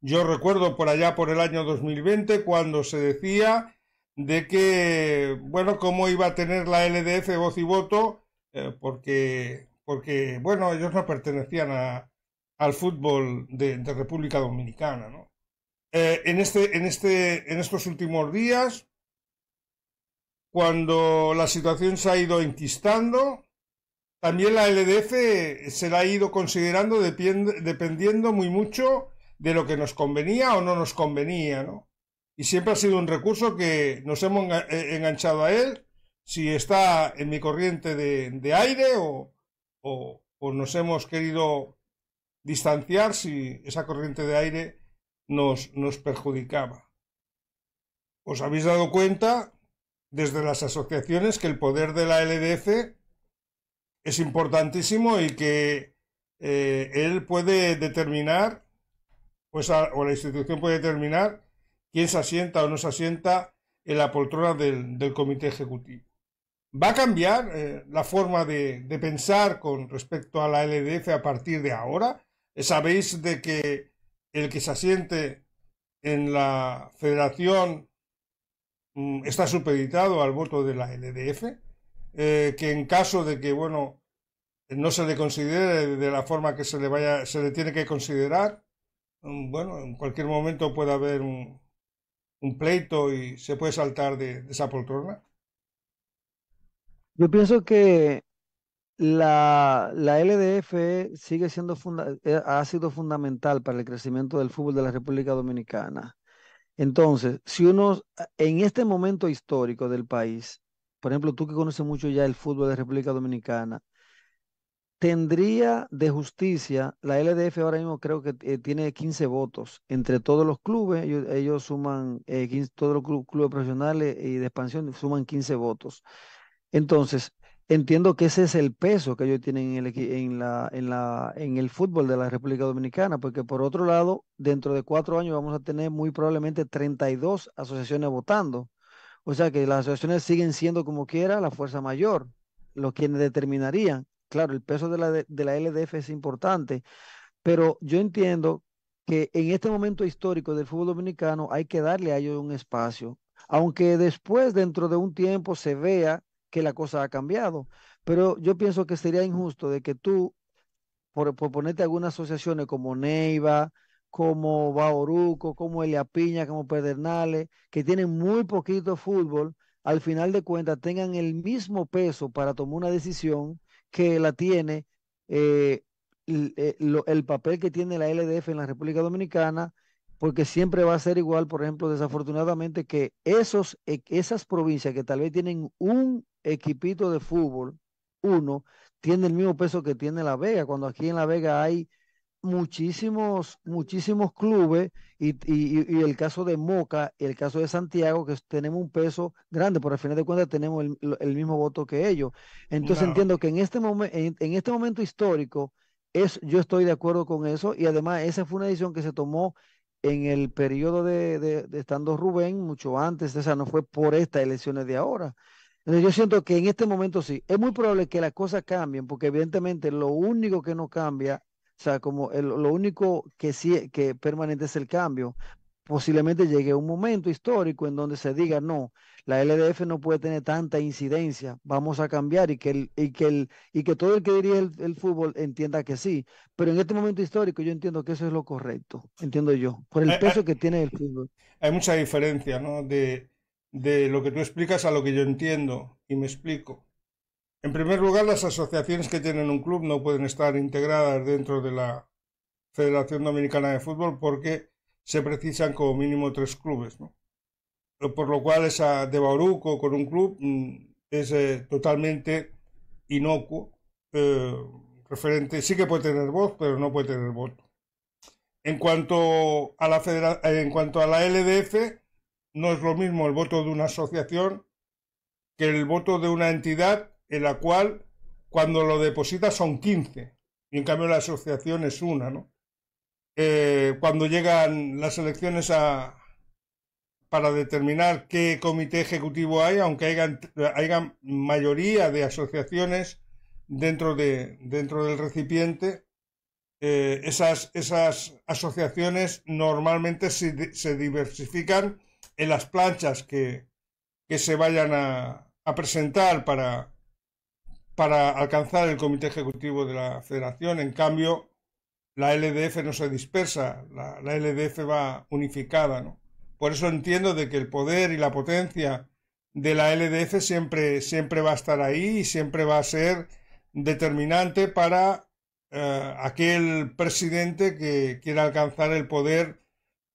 Yo recuerdo por allá por el año 2020 cuando se decía de que, bueno, cómo iba a tener la LDF voz y voto, eh, porque, porque, bueno, ellos no pertenecían al fútbol de, República Dominicana, ¿no? Eh, en, este, en, este, en estos últimos días, cuando la situación se ha ido enquistando, también la LDF se la ha ido considerando dependiendo muy mucho de lo que nos convenía o no nos convenía, ¿no? y siempre ha sido un recurso que nos hemos eh, enganchado a él, si está en mi corriente de, de aire o, nos hemos querido distanciar si esa corriente de aire nos, nos perjudicaba. Os habéis dado cuenta desde las asociaciones que el poder de la LDF es importantísimo y que eh, él puede determinar, pues, o la institución puede determinar quién se asienta o no se asienta en la poltrona del, comité ejecutivo. ¿Va a cambiar eh, la forma de, pensar con respecto a la LDF a partir de ahora? ¿Sabéis de que el que se asiente en la federación mm, está supeditado al voto de la LDF? Eh, que en caso de que, bueno, no se le considere de la forma que se le vaya, se le tiene que considerar, mm, bueno, en cualquier momento puede haber un, un pleito y se puede saltar de, esa poltrona? Yo pienso que la, la LDF sigue siendo eh, ha sido fundamental para el crecimiento del fútbol de la República Dominicana. Entonces, si uno en este momento histórico del país, por ejemplo, tú que conoces mucho ya el fútbol de la República Dominicana, tendría de justicia, la LDF ahora mismo creo que eh, tiene 15 votos entre todos los clubes, ellos, suman, eh, todos los clubes profesionales y de expansión suman 15 votos. Entonces, entiendo que ese es el peso que ellos tienen en el, en la, en la, en el fútbol de la República Dominicana, porque por otro lado, dentro de cuatro años vamos a tener muy probablemente 32 asociaciones votando. O sea que las asociaciones siguen siendo como quiera la fuerza mayor, los quienes determinarían claro, el peso de la, de la LDF es importante, pero yo entiendo que en este momento histórico del fútbol dominicano hay que darle a ellos un espacio, aunque después, dentro de un tiempo, se vea que la cosa ha cambiado. Pero yo pienso que sería injusto de que tú, por, por ponerte algunas asociaciones como Neiva, como Baoruco, como Elia Piña, como Pedernales, que tienen muy poquito fútbol, al final de cuentas tengan el mismo peso para tomar una decisión que la tiene, el, eh, eh, el papel que tiene la LDF en la República Dominicana, porque siempre va a ser igual, por ejemplo, desafortunadamente, que esos, e, esas provincias que tal vez tienen un equipito de fútbol, uno, tiene el mismo peso que tiene La Vega, cuando aquí en La Vega hay muchísimos, muchísimos clubes y, y, el caso de Moca, y el caso de Santiago, que tenemos un peso grande, por al final de cuentas tenemos el, mismo voto que ellos. Entonces entiendo que en este, momento en, este momento histórico, es, yo estoy de acuerdo con eso y además esa fue una decisión que se tomó en el periodo de, estando Rubén, mucho antes, esa no fue por estas elecciones de ahora. yo siento que en este momento sí, es muy probable que las cosas cambien, porque evidentemente lo único que no cambia o sea, como lo único que sí que permanente es el cambio. Posiblemente llegue un momento histórico en donde se diga, no, la LDF no puede tener tanta incidencia, vamos a cambiar y que, y y que todo el que diría el, fútbol entienda que sí. Pero en este momento histórico yo entiendo que eso es lo correcto, entiendo yo, por el peso que tiene el fútbol. Hay mucha diferencia, ¿no? De, de lo que tú explicas a lo que yo entiendo y me explico. En primer lugar, las asociaciones que tienen un club no pueden estar integradas dentro de la Federación Dominicana de Fútbol porque se precisan como mínimo tres clubes, ¿no? Por lo cual esa de Bauruco con un club mm, es eh, totalmente inocuo, eh, referente, sí que puede tener voz, pero no puede tener voto. En cuanto a la eh, en cuanto a la LDF, no es lo mismo el voto de una asociación que el voto de una entidad en la cual cuando lo deposita son 15 y en cambio la asociación es una, ¿no? Eh, cuando llegan las elecciones a, para determinar qué comité ejecutivo hay, aunque haya, haya mayoría de asociaciones dentro, de, dentro del recipiente, eh, esas, esas, asociaciones normalmente se, diversifican en las planchas que, que se vayan a presentar para, para alcanzar el comité ejecutivo de la federación. En cambio, la LDF no se dispersa, la, LDF va unificada. Por eso entiendo de que el poder y la potencia de la LDF siempre, siempre va a estar ahí y siempre va a ser determinante para eh, aquel presidente que quiera alcanzar el poder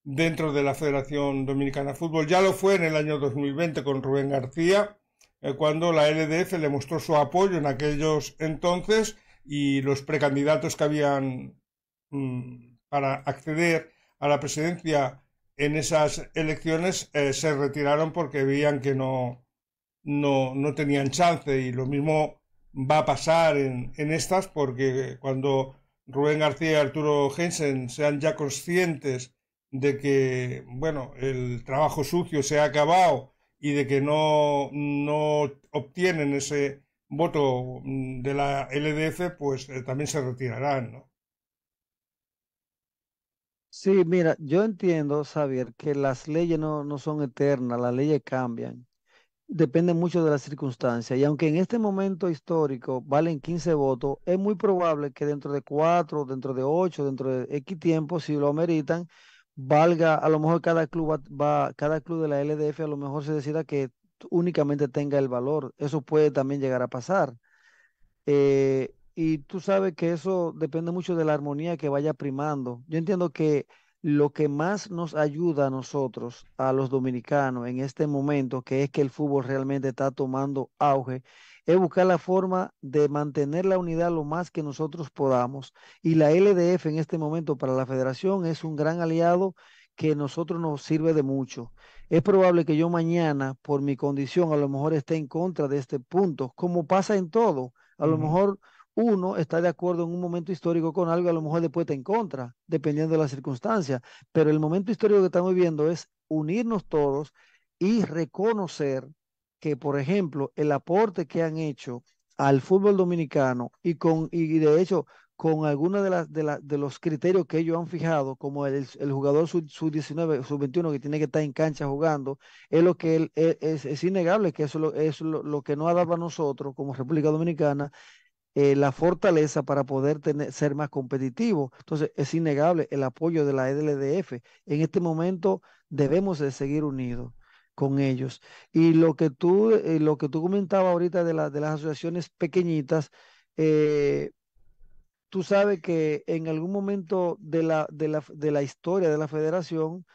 dentro de la Federación Dominicana de Fútbol. Ya lo fue en el año 2020 con Rubén García, eh, cuando la LDF le mostró su apoyo en aquellos entonces y los precandidatos que habían mm, para acceder a la presidencia en esas elecciones eh, se retiraron porque veían que no, no, no, tenían chance y lo mismo va a pasar en, en estas porque cuando Rubén García y Arturo Jensen sean ya conscientes de que, bueno, el trabajo sucio se ha acabado y de que no, no obtienen ese voto mm, de la LDF, pues eh, también se retirarán, ¿no? Sí, mira, yo entiendo, Xavier, que las leyes no, son eternas, las leyes cambian. Depende mucho de las circunstancias. Y aunque en este momento histórico valen 15 votos, es muy probable que dentro de 4, dentro de 8, dentro de X tiempo, si lo ameritan, valga, a lo mejor cada club va, cada club de la LDF a lo mejor se decida que únicamente tenga el valor. Eso puede también llegar a pasar. Eh, y tú sabes que eso depende mucho de la armonía que vaya primando. Yo entiendo que lo que más nos ayuda a nosotros, a los dominicanos, en este momento, que es que el fútbol realmente está tomando auge, es buscar la forma de mantener la unidad lo más que nosotros podamos. Y la LDF en este momento para la federación es un gran aliado que nosotros nos sirve de mucho. Es probable que yo mañana, por mi condición, a lo mejor esté en contra de este punto, como pasa en todo. A lo mejor uno está de acuerdo en un momento histórico con algo, a lo mejor después está en contra, dependiendo de las circunstancias. Pero el momento histórico que estamos viviendo es unirnos todos y reconocer que, por ejemplo, el aporte que han hecho al fútbol dominicano y con y de hecho con algunos de, las de, de, los criterios que ellos han fijado, como el, jugador sub-19, sub sub-21 que tiene que estar en cancha jugando, es lo que e, es, innegable que eso es lo, que no ha dado a nosotros como República Dominicana eh, la fortaleza para poder tener, ser más competitivo Entonces, es innegable el apoyo de la EDLDF. En este momento debemos de seguir unidos con ellos. Y lo que tú, eh, lo que tú comentabas ahorita de, de las asociaciones pequeñitas, eh, tú sabes que en algún momento de la, de la, de la historia de la federación,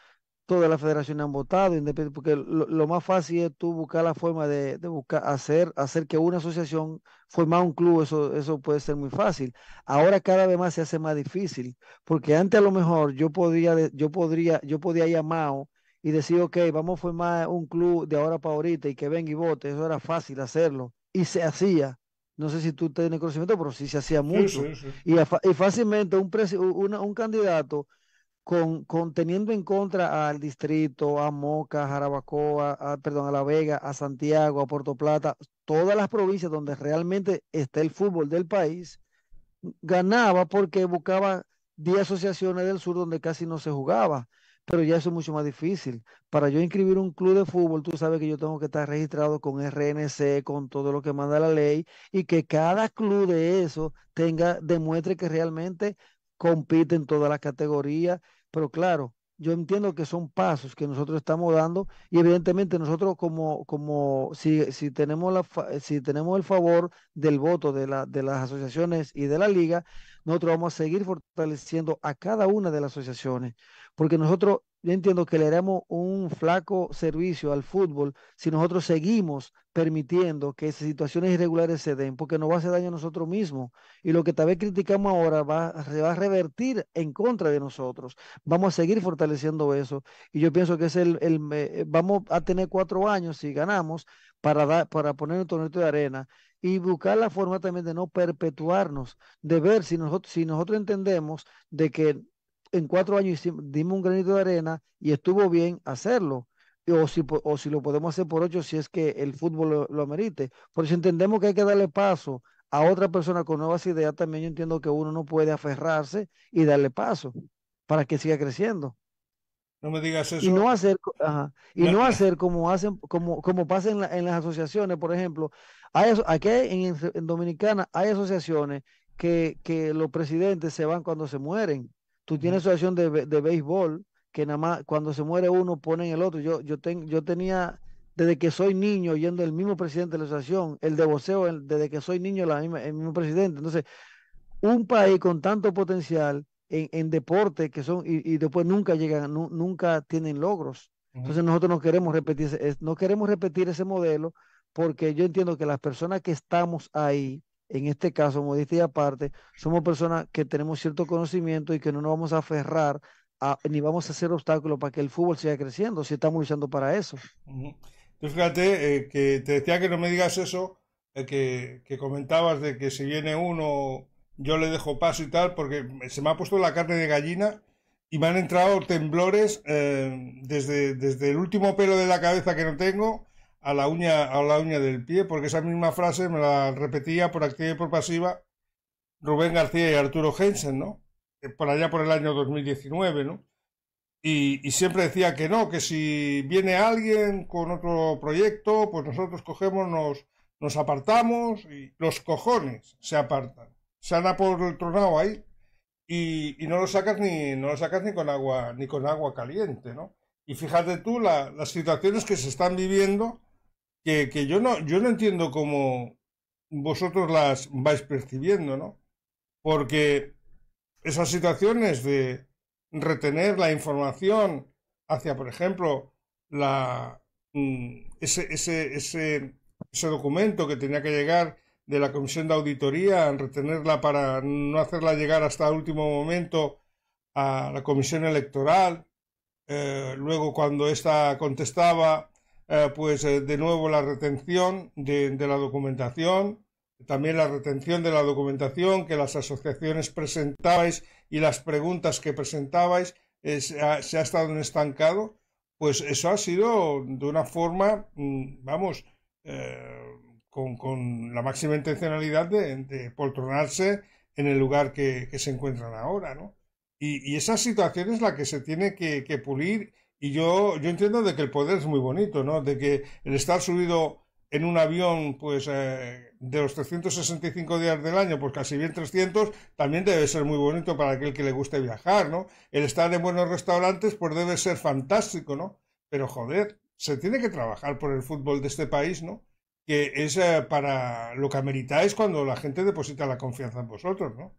todas las federaciones han votado, porque lo, más fácil es tú buscar la forma de, buscar, hacer, hacer que una asociación, formar un club, eso, eso puede ser muy fácil. Ahora cada vez más se hace más difícil, porque antes a lo mejor yo podría yo podría, yo podía llamar y decir, ok, vamos a formar un club de ahora para ahorita y que venga y vote, eso era fácil hacerlo y se hacía. No sé si tú tienes conocimiento, pero sí se hacía mucho. Y, y, fácilmente un, un candidato con, teniendo en contra al distrito, a Moca, a Jarabacoa, a, perdón, a La Vega, a Santiago, a Puerto Plata, todas las provincias donde realmente está el fútbol del país, ganaba porque buscaba 10 asociaciones del sur donde casi no se jugaba pero ya eso es mucho más difícil. Para yo inscribir un club de fútbol, tú sabes que yo tengo que estar registrado con RNC, con todo lo que manda la ley, y que cada club de eso tenga, demuestre que realmente compite en todas las categorías. Pero claro, yo entiendo que son pasos que nosotros estamos dando, y evidentemente nosotros como, como si, tenemos la si tenemos el favor del voto de, la, de las asociaciones y de la liga, nosotros vamos a seguir fortaleciendo a cada una de las asociaciones porque nosotros, yo entiendo que le haremos un flaco servicio al fútbol si nosotros seguimos permitiendo que esas situaciones irregulares se den, porque nos va a hacer daño a nosotros mismos. Y lo que tal vez criticamos ahora va, se va a revertir en contra de nosotros. Vamos a seguir fortaleciendo eso. Y yo pienso que es el, vamos a tener cuatro años si ganamos para, para poner un torneo de arena y buscar la forma también de no perpetuarnos, de ver si nosotros, si nosotros entendemos de que en cuatro años dimos un granito de arena y estuvo bien hacerlo. O si, o si lo podemos hacer por ocho, si es que el fútbol lo, amerite. merite. Por si entendemos que hay que darle paso a otra persona con nuevas ideas, también yo entiendo que uno no puede aferrarse y darle paso para que siga creciendo. No me digas eso. Y no hacer, y no hacer como hacen, como, como pasa en, las asociaciones, por ejemplo. Hay, aquí en, en, Dominicana hay asociaciones que, que los presidentes se van cuando se mueren. Tú tienes asociación de, de béisbol que nada más cuando se muere uno ponen el otro. Yo, yo, ten, yo tenía desde que soy niño yendo el mismo presidente de la asociación, el de voceo desde que soy niño el mismo presidente. Entonces, un país con tanto potencial en, deporte que son y, después nunca llegan, nunca tienen logros. Entonces nosotros no queremos repetir, no queremos repetir ese modelo porque yo entiendo que las personas que estamos ahí en este caso, modestia y aparte, somos personas que tenemos cierto conocimiento y que no nos vamos a aferrar ni vamos a hacer obstáculos para que el fútbol siga creciendo, si estamos luchando para eso. fíjate eh, que te decía que no me digas eso, eh, que, comentabas de que si viene uno, yo le dejo paso y tal, porque se me ha puesto la carne de gallina y me han entrado temblores eh, desde, desde el último pelo de la cabeza que no tengo a la uña, a la uña del pie, porque esa misma frase me la repetía por activa y por pasiva Rubén García y Arturo Jensen... ¿no? Eh, por allá por el año 2019, ¿no? Y, y, siempre decía que no, que si viene alguien con otro proyecto, pues nosotros cogemos, nos, nos apartamos y los cojones se apartan. Se han por el tronado ahí y, no lo sacas ni no lo sacas ni con agua ni con agua caliente, ¿no? Y fíjate tú las situaciones que se están viviendo que, yo, no, yo no entiendo cómo vosotros las vais percibiendo, ¿no? Porque esas situaciones de retener la información hacia, por ejemplo, la, mm, ese, ese, ese, ese documento que tenía que llegar de la comisión de auditoría, retenerla para no hacerla llegar hasta el último momento a la comisión electoral. Eh, luego, cuando ésta contestaba, eh, pues eh, de nuevo la retención de, la documentación, también la retención de la documentación que las asociaciones presentabais y las preguntas que presentabais eh, se, ha, estado en estancado, pues eso ha sido de una forma, mm, vamos, con, la máxima intencionalidad de, poltronarse en el lugar que, se encuentran ahora, ¿no? Y, esa situación es la que se tiene que pulir y yo, yo entiendo de que el poder es muy bonito, ¿no? De que el estar subido en un avión, pues eh, de los 365 días del año, pues casi bien 300, también debe ser muy bonito para aquel que le guste viajar, ¿no? El estar en buenos restaurantes, pues debe ser fantástico, ¿no? Pero joder, se tiene que trabajar por el fútbol de este país, ¿no? Que es eh, para lo que ameritáis cuando la gente deposita la confianza en vosotros, ¿no?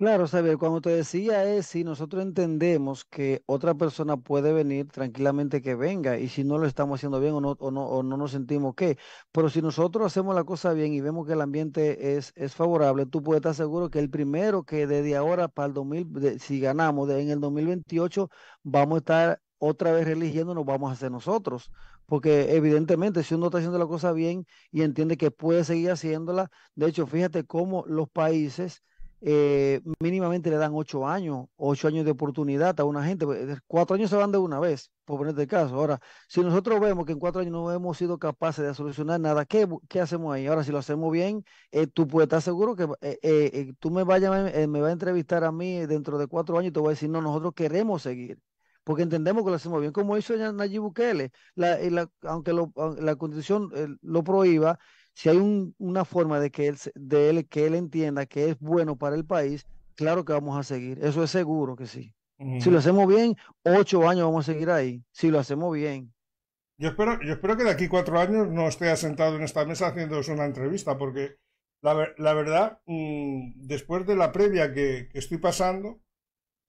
Claro, Xavier, cuando te decía es si nosotros entendemos que otra persona puede venir tranquilamente que venga y si no lo estamos haciendo bien o no, o no, no nos sentimos que, pero si nosotros hacemos la cosa bien y vemos que el ambiente es, es favorable, tú puedes estar seguro que el primero que desde ahora para el 2000, si ganamos en el 2028, vamos a estar otra vez nos vamos a hacer nosotros. Porque evidentemente, si uno está haciendo la cosa bien y entiende que puede seguir haciéndola, de hecho, fíjate cómo los países eh, mínimamente le dan ocho años, ocho años de oportunidad a una gente. Pues, cuatro años se van de una vez, por ponerte el caso. Ahora, si nosotros vemos que en cuatro años no hemos sido capaces de solucionar nada, ¿qué, hacemos ahí? Ahora, si lo hacemos bien, eh, tú puedes estar seguro que eh, tú me vayas, me vas a entrevistar a mí dentro de cuatro años y te voy a decir, no, nosotros queremos seguir porque entendemos que lo hacemos bien, como hizo Nayib Bukele, la, la, aunque la constitución lo prohíba, si hay una forma de que, él, de él, que él entienda que es bueno para el país, claro que vamos a seguir. Eso es seguro que sí. Si lo hacemos bien, ocho años vamos a seguir ahí. Si lo hacemos bien. Yo espero, yo espero que de aquí cuatro años no esté sentado en esta mesa haciéndose una entrevista, porque la, verdad, mm, después de la previa que, estoy pasando,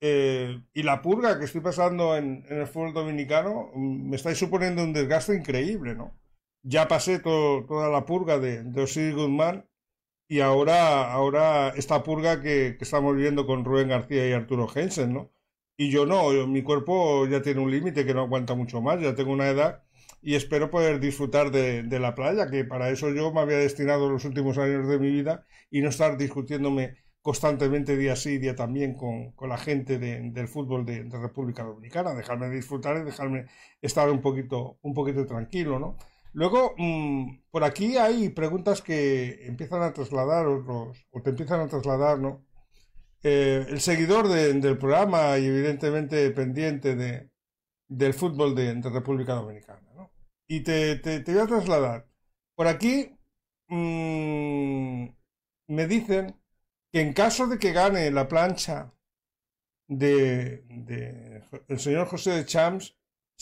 eh, y la purga que estoy pasando en, en el fútbol dominicano mm, me estáis suponiendo un desgaste increíble, ¿no? ya pasé toda la purga de, Osiris Guzmán y ahora, ahora esta purga que, estamos viviendo con Rubén García y Arturo Jensen, ¿no? Y yo no, mi cuerpo ya tiene un límite que no aguanta mucho más, ya tengo una edad y espero poder disfrutar de, la playa, que para eso yo me había destinado los últimos años de mi vida y no estar discutiéndome constantemente día sí, día también con, la gente del fútbol de, de, República Dominicana, dejarme disfrutar y dejarme estar un poquito, un poquito tranquilo, ¿no? Luego, mm, por aquí hay preguntas que empiezan a trasladar o te empiezan a trasladar, ¿no? Eh, el seguidor del programa y evidentemente pendiente del fútbol de, República Dominicana, ¿no? Y te, voy a trasladar. Por aquí mm, me dicen que en caso de que gane la plancha de, de el señor José de Champs,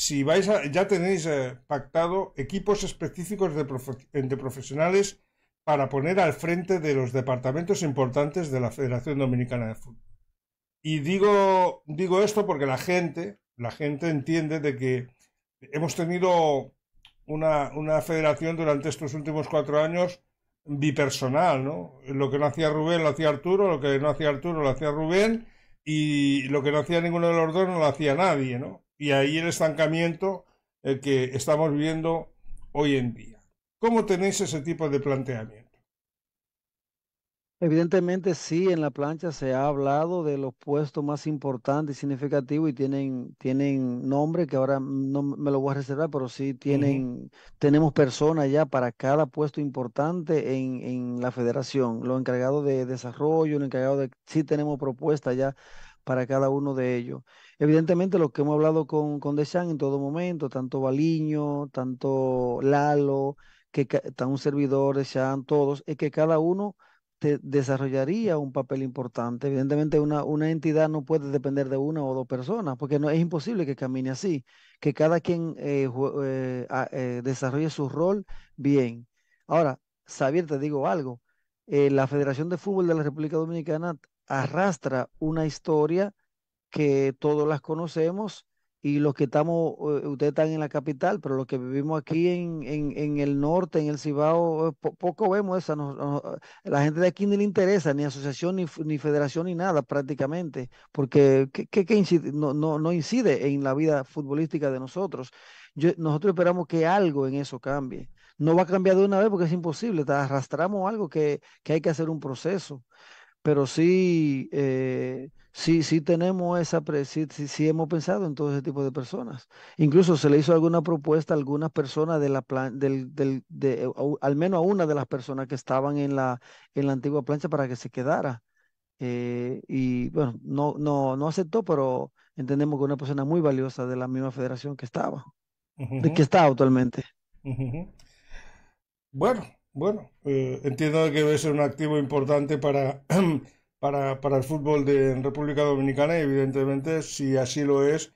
si vais ya tenéis eh, pactado equipos específicos de, profesionales para poner al frente de los departamentos importantes de la Federación Dominicana de Fútbol. Y digo, digo esto porque la gente, la gente entiende de que hemos tenido una, una federación durante estos últimos cuatro años bipersonal, ¿no? Lo que no hacía Rubén lo hacía Arturo, lo que no hacía Arturo lo hacía Rubén y lo que no hacía ninguno de los dos no lo hacía nadie, ¿no? y ahí el estancamiento el eh, que estamos viviendo hoy en día. ¿Cómo tenéis ese tipo de planteamiento? Evidentemente sí, en la plancha se ha hablado de los puestos más importantes y significativos y tienen, tienen nombre que ahora no me lo voy a reservar, pero sí tienen, tenemos personas ya para cada puesto importante en, en la federación, los encargados de desarrollo, los encargados de, sí tenemos propuestas ya para cada uno de ellos. Evidentemente, lo que hemos hablado con, con Deschamps en todo momento, tanto Baliño, tanto Lalo, que están un servidor, todos, es que cada uno te desarrollaría un papel importante. Evidentemente, una, entidad no puede depender de una o dos personas, porque no es imposible que camine así, que cada quien eh, eh, eh, desarrolle su rol bien. Ahora, Xavier, te digo algo, la Federación de Fútbol de la República Dominicana arrastra una historia que todos las conocemos y los que estamos, eh, ustedes están en la capital, pero los que vivimos aquí en, en, el norte, en el Cibao, eh, poco vemos esa. la gente de aquí ni le interesa, ni asociación, ni, ni federación, ni nada prácticamente, porque no, incide en la vida futbolística de nosotros. nosotros esperamos que algo en eso cambie. No va a cambiar de una vez porque es imposible, arrastramos algo que, hay que hacer un proceso, pero sí... Eh, Sí, sí tenemos esa, pre- sí, sí, hemos pensado en todo ese tipo de personas. Incluso se le hizo alguna propuesta a algunas personas de la plan- del, del- de, eh, al menos a una de las personas que estaban en la, en la antigua plancha para que se quedara. Eh, y bueno, no, no, no aceptó, pero entendemos que una persona muy valiosa de la misma federación que estaba, de que está actualmente. Bueno, bueno, eh, entiendo que debe ser un activo importante para para, para el fútbol de República Dominicana y evidentemente si así lo es,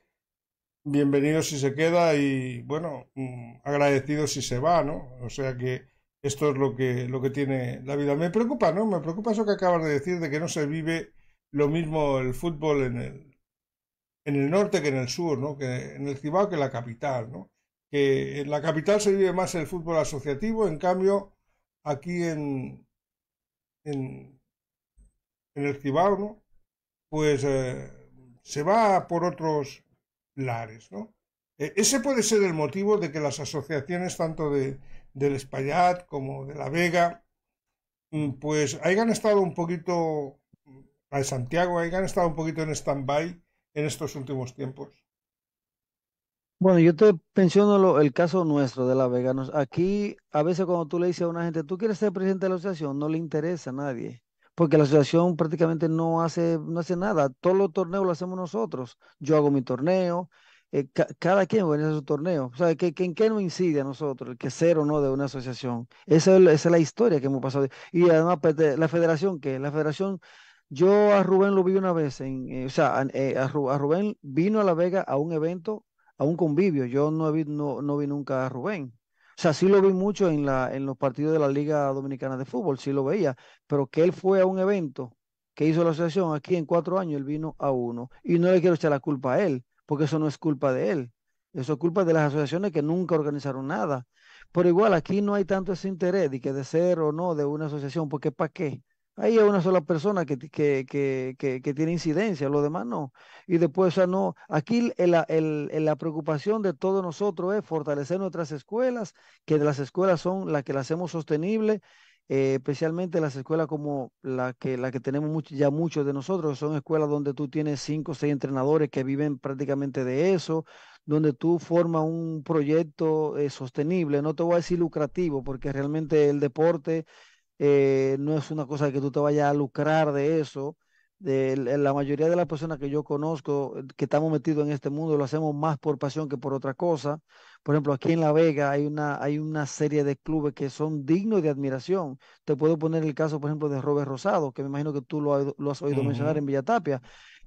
bienvenido si se queda y bueno, mm, agradecido si se va, ¿no? O sea que esto es lo que, lo que tiene la vida. Me preocupa, ¿no? Me preocupa eso que acabas de decir de que no se vive lo mismo el fútbol en el, en el norte que en el sur, ¿no? Que en el Cibao que en la capital, ¿no? Que en la capital se vive más el fútbol asociativo, en cambio aquí en, en en el pues eh, se va por otros lares. ¿no? E, ese puede ser el motivo de que las asociaciones tanto de, del Espaillat como de La Vega, mm, pues hayan estado un poquito, a Santiago, hayan estado un poquito en stand-by en estos últimos tiempos. Bueno, yo te menciono el caso nuestro de La Vega. Aquí, a veces cuando tú le dices a una gente, tú quieres ser presidente de la asociación, no le interesa a nadie porque la asociación prácticamente no hace, no hace nada. Todos los torneos lo hacemos nosotros. Yo hago mi torneo, eh, cada quien organiza su torneo. O sea, ¿que, en qué no incide a nosotros el que ser o no de una asociación? Esa es, la historia que hemos pasado. Y además, pues, la federación, que La federación yo a Rubén lo vi una vez, en, eh, o sea, eh, a, Rubén vino a La Vega a un evento, a un convivio. Yo no vi nunca a Rubén. O sea, sí lo vi mucho en, la, en los partidos de la Liga Dominicana de Fútbol, sí lo veía, pero que él fue a un evento que hizo la asociación aquí en cuatro años, él vino a uno. Y no le quiero echar la culpa a él, porque eso no es culpa de él. Eso es culpa de las asociaciones que nunca organizaron nada. Pero igual aquí no hay tanto ese interés de que de ser o no de una asociación, porque ¿para qué? Ahí hay una sola persona que, que, tiene incidencia, los demás no. Y después, o sea, no, aquí la preocupación de todos nosotros es fortalecer nuestras escuelas, que de las escuelas son las que las hacemos sostenible, eh, especialmente las escuelas como la que, la que tenemos ya muchos de nosotros, son escuelas donde tú tienes cinco o seis entrenadores que viven prácticamente de eso, donde tú formas un proyecto eh, sostenible, no te voy a decir lucrativo, porque realmente el deporte eh, no es una cosa que tú te vayas a lucrar de eso. De la mayoría de las personas que yo conozco eh, que estamos metidos en este mundo lo hacemos más por pasión que por otra cosa. Por ejemplo, aquí en La Vega hay una, hay una serie de clubes que son dignos de admiración. Te puedo poner el caso, por ejemplo, de Robert Rosado, que me imagino que tú lo, has oído mencionar en Villatapia.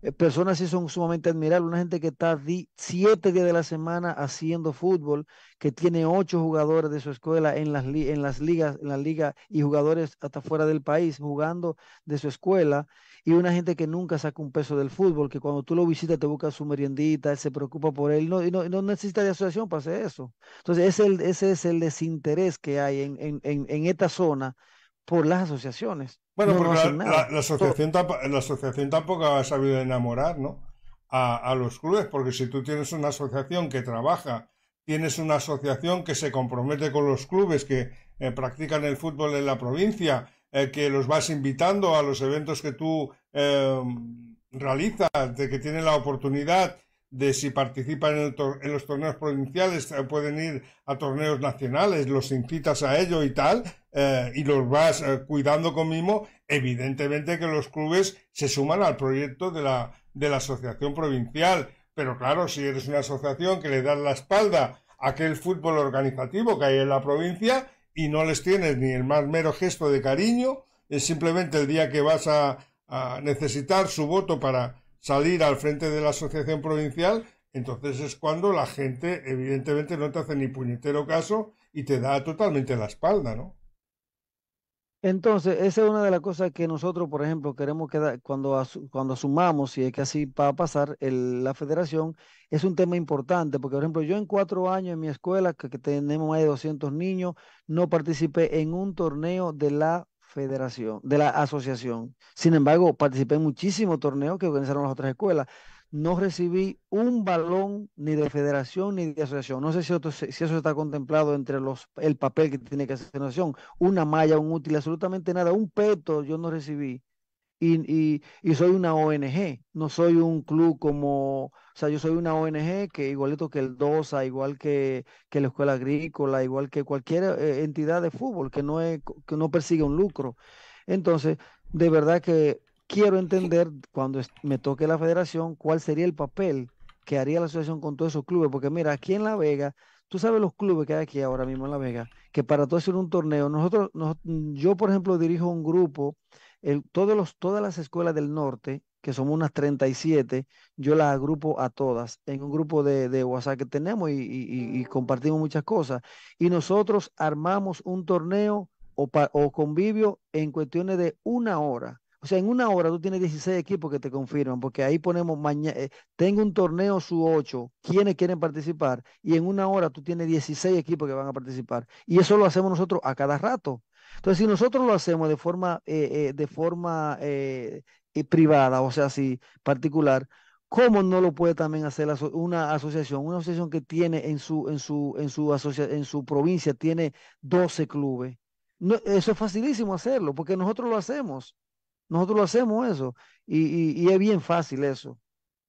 Eh, personas sí son sumamente admirables, una gente que está siete días de la semana haciendo fútbol, que tiene ocho jugadores de su escuela en las, en las ligas, en la liga y jugadores hasta fuera del país jugando de su escuela, y una gente que nunca saca un peso del fútbol, que cuando tú lo visitas te busca su meriendita, se preocupa por él, no, y no, no necesita de asociación para hacer eso. Entonces, ese, ese es el desinterés que hay en, en, en esta zona por las asociaciones. Bueno, porque la, asociación la, asociación tampoco ha sabido enamorar ¿no? a, los clubes, porque si tú tienes una asociación que trabaja, tienes una asociación que se compromete con los clubes que eh, practican el fútbol en la provincia, eh, que los vas invitando a los eventos que tú eh, realizas, de que tienen la oportunidad de si participan en, los torneos provinciales, eh, pueden ir a torneos nacionales, los incitas a ello y tal, eh, y los vas eh, cuidando con mimo, evidentemente que los clubes se suman al proyecto de la, de la asociación provincial. Pero claro, si eres una asociación que le das la espalda a aquel fútbol organizativo que hay en la provincia y no les tienes ni el más mero gesto de cariño, es simplemente el día que vas a necesitar su voto para salir al frente de la asociación provincial, entonces es cuando la gente evidentemente no te hace ni puñetero caso y te da totalmente la espalda, ¿no? Entonces, esa es una de las cosas que nosotros, por ejemplo, queremos que cuando, cuando asumamos, si es que así va a pasar, la federación es un tema importante, porque, por ejemplo, yo en cuatro años en mi escuela, que, que tenemos más de 200 niños, no participé en un torneo de la federación, de la asociación. Sin embargo, participé en muchísimos torneos que organizaron las otras escuelas. No recibí un balón ni de federación ni de asociación. No sé si, eso está contemplado entre los, el papel que tiene que hacer la asociación. Una malla, un útil, absolutamente nada. Un peto yo no recibí. y soy una ONG, no soy un club como o sea, yo soy una ONG que igualito que el DOSA, igual que, la Escuela Agrícola, igual que cualquier eh, entidad de fútbol que no, no persigue un lucro. Entonces, de verdad que quiero entender cuando me toque la federación cuál sería el papel que haría la asociación con todos esos clubes, porque mira, aquí en La Vega, tú sabes los clubes que hay aquí ahora mismo en La Vega, que para todo hacer un torneo, nosotros, yo por ejemplo dirijo un grupo, todos los, todas las escuelas del norte que somos unas 37, yo las agrupo a todas en un grupo de, WhatsApp que tenemos y, compartimos muchas cosas. Y nosotros armamos un torneo o, convivio en cuestiones de una hora. O sea, en una hora tú tienes 16 equipos que te confirman, porque ahí ponemos mañana, eh, tengo un torneo su 8, quienes quieren participar, y en una hora tú tienes 16 equipos que van a participar. Y eso lo hacemos nosotros a cada rato. Entonces, si nosotros lo hacemos de forma, eh, eh de forma eh, privada, o sea, si particular, ¿cómo no lo puede también hacer una asociación? Una asociación que tiene en su, en su, en su, en su provincia, tiene 12 clubes. eso es facilísimo hacerlo, porque nosotros lo hacemos. Nosotros lo hacemos eso. Y, es bien fácil eso.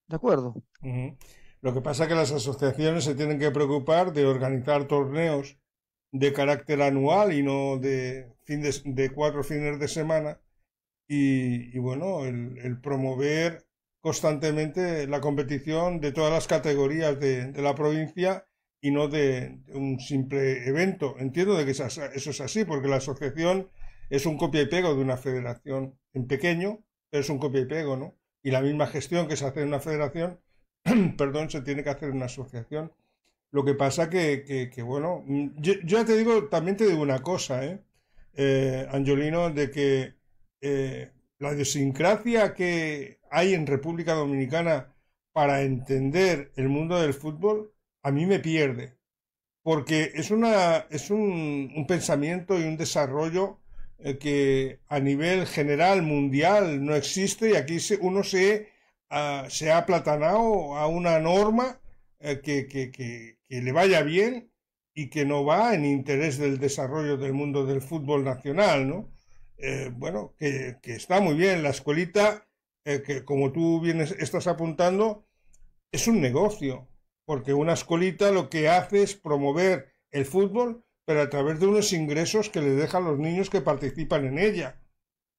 ¿De acuerdo? Lo que pasa es que las asociaciones se tienen que preocupar de organizar torneos de carácter anual y no de, fin de cuatro fines de semana y, bueno, el, promover constantemente la competición de todas las categorías de, la provincia y no de, un simple evento. Entiendo de que eso es así, porque la asociación es un copia y pego de una federación en pequeño, pero es un copia y pego, ¿no? Y la misma gestión que se hace en una federación, perdón, se tiene que hacer en una asociación. Lo que pasa que, que, bueno, mm, yo, yo, te digo, también te digo una cosa, ¿eh? eh Angelino, de que eh, la idiosincrasia que hay en República Dominicana para entender el mundo del fútbol, a mí me pierde. Porque es, una, es un, pensamiento y un desarrollo eh, que a nivel general, mundial, no existe y aquí uno se, ah, se ha aplatanado a una norma eh, que, que, que, le vaya bien y que no va en interés del desarrollo del mundo del fútbol nacional, ¿no? Eh, bueno, que, está muy bien la escuelita, eh, que como tú vienes, estás apuntando, es un negocio, porque una escuelita lo que hace es promover el fútbol, pero a través de unos ingresos que le dejan los niños que participan en ella.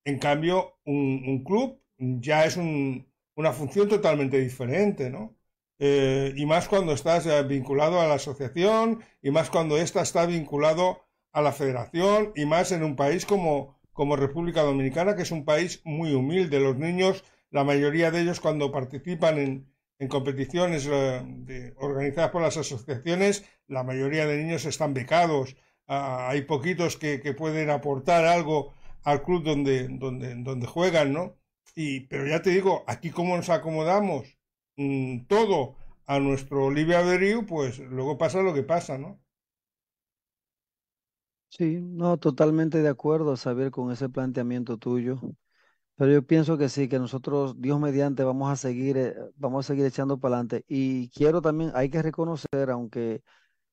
En cambio, un, club ya es una función totalmente diferente, ¿no? Eh, y más cuando estás vinculado a la asociación, y más cuando ésta está vinculado a la federación, y más en un país como, como República Dominicana, que es un país muy humilde. Los niños, la mayoría de ellos cuando participan en, competiciones eh, organizadas por las asociaciones, la mayoría de niños están becados. Ah, hay poquitos que, pueden aportar algo al club donde, donde, donde juegan, ¿no? Y, pero ya te digo, aquí como nos acomodamos mm, todo a nuestro libre pues luego pasa lo que pasa, ¿no? Sí, no, totalmente de acuerdo, Xavier, con ese planteamiento tuyo. Pero yo pienso que sí, que nosotros, Dios mediante, vamos a seguir, eh, vamos a seguir echando para adelante. Y quiero también, hay que reconocer, aunque,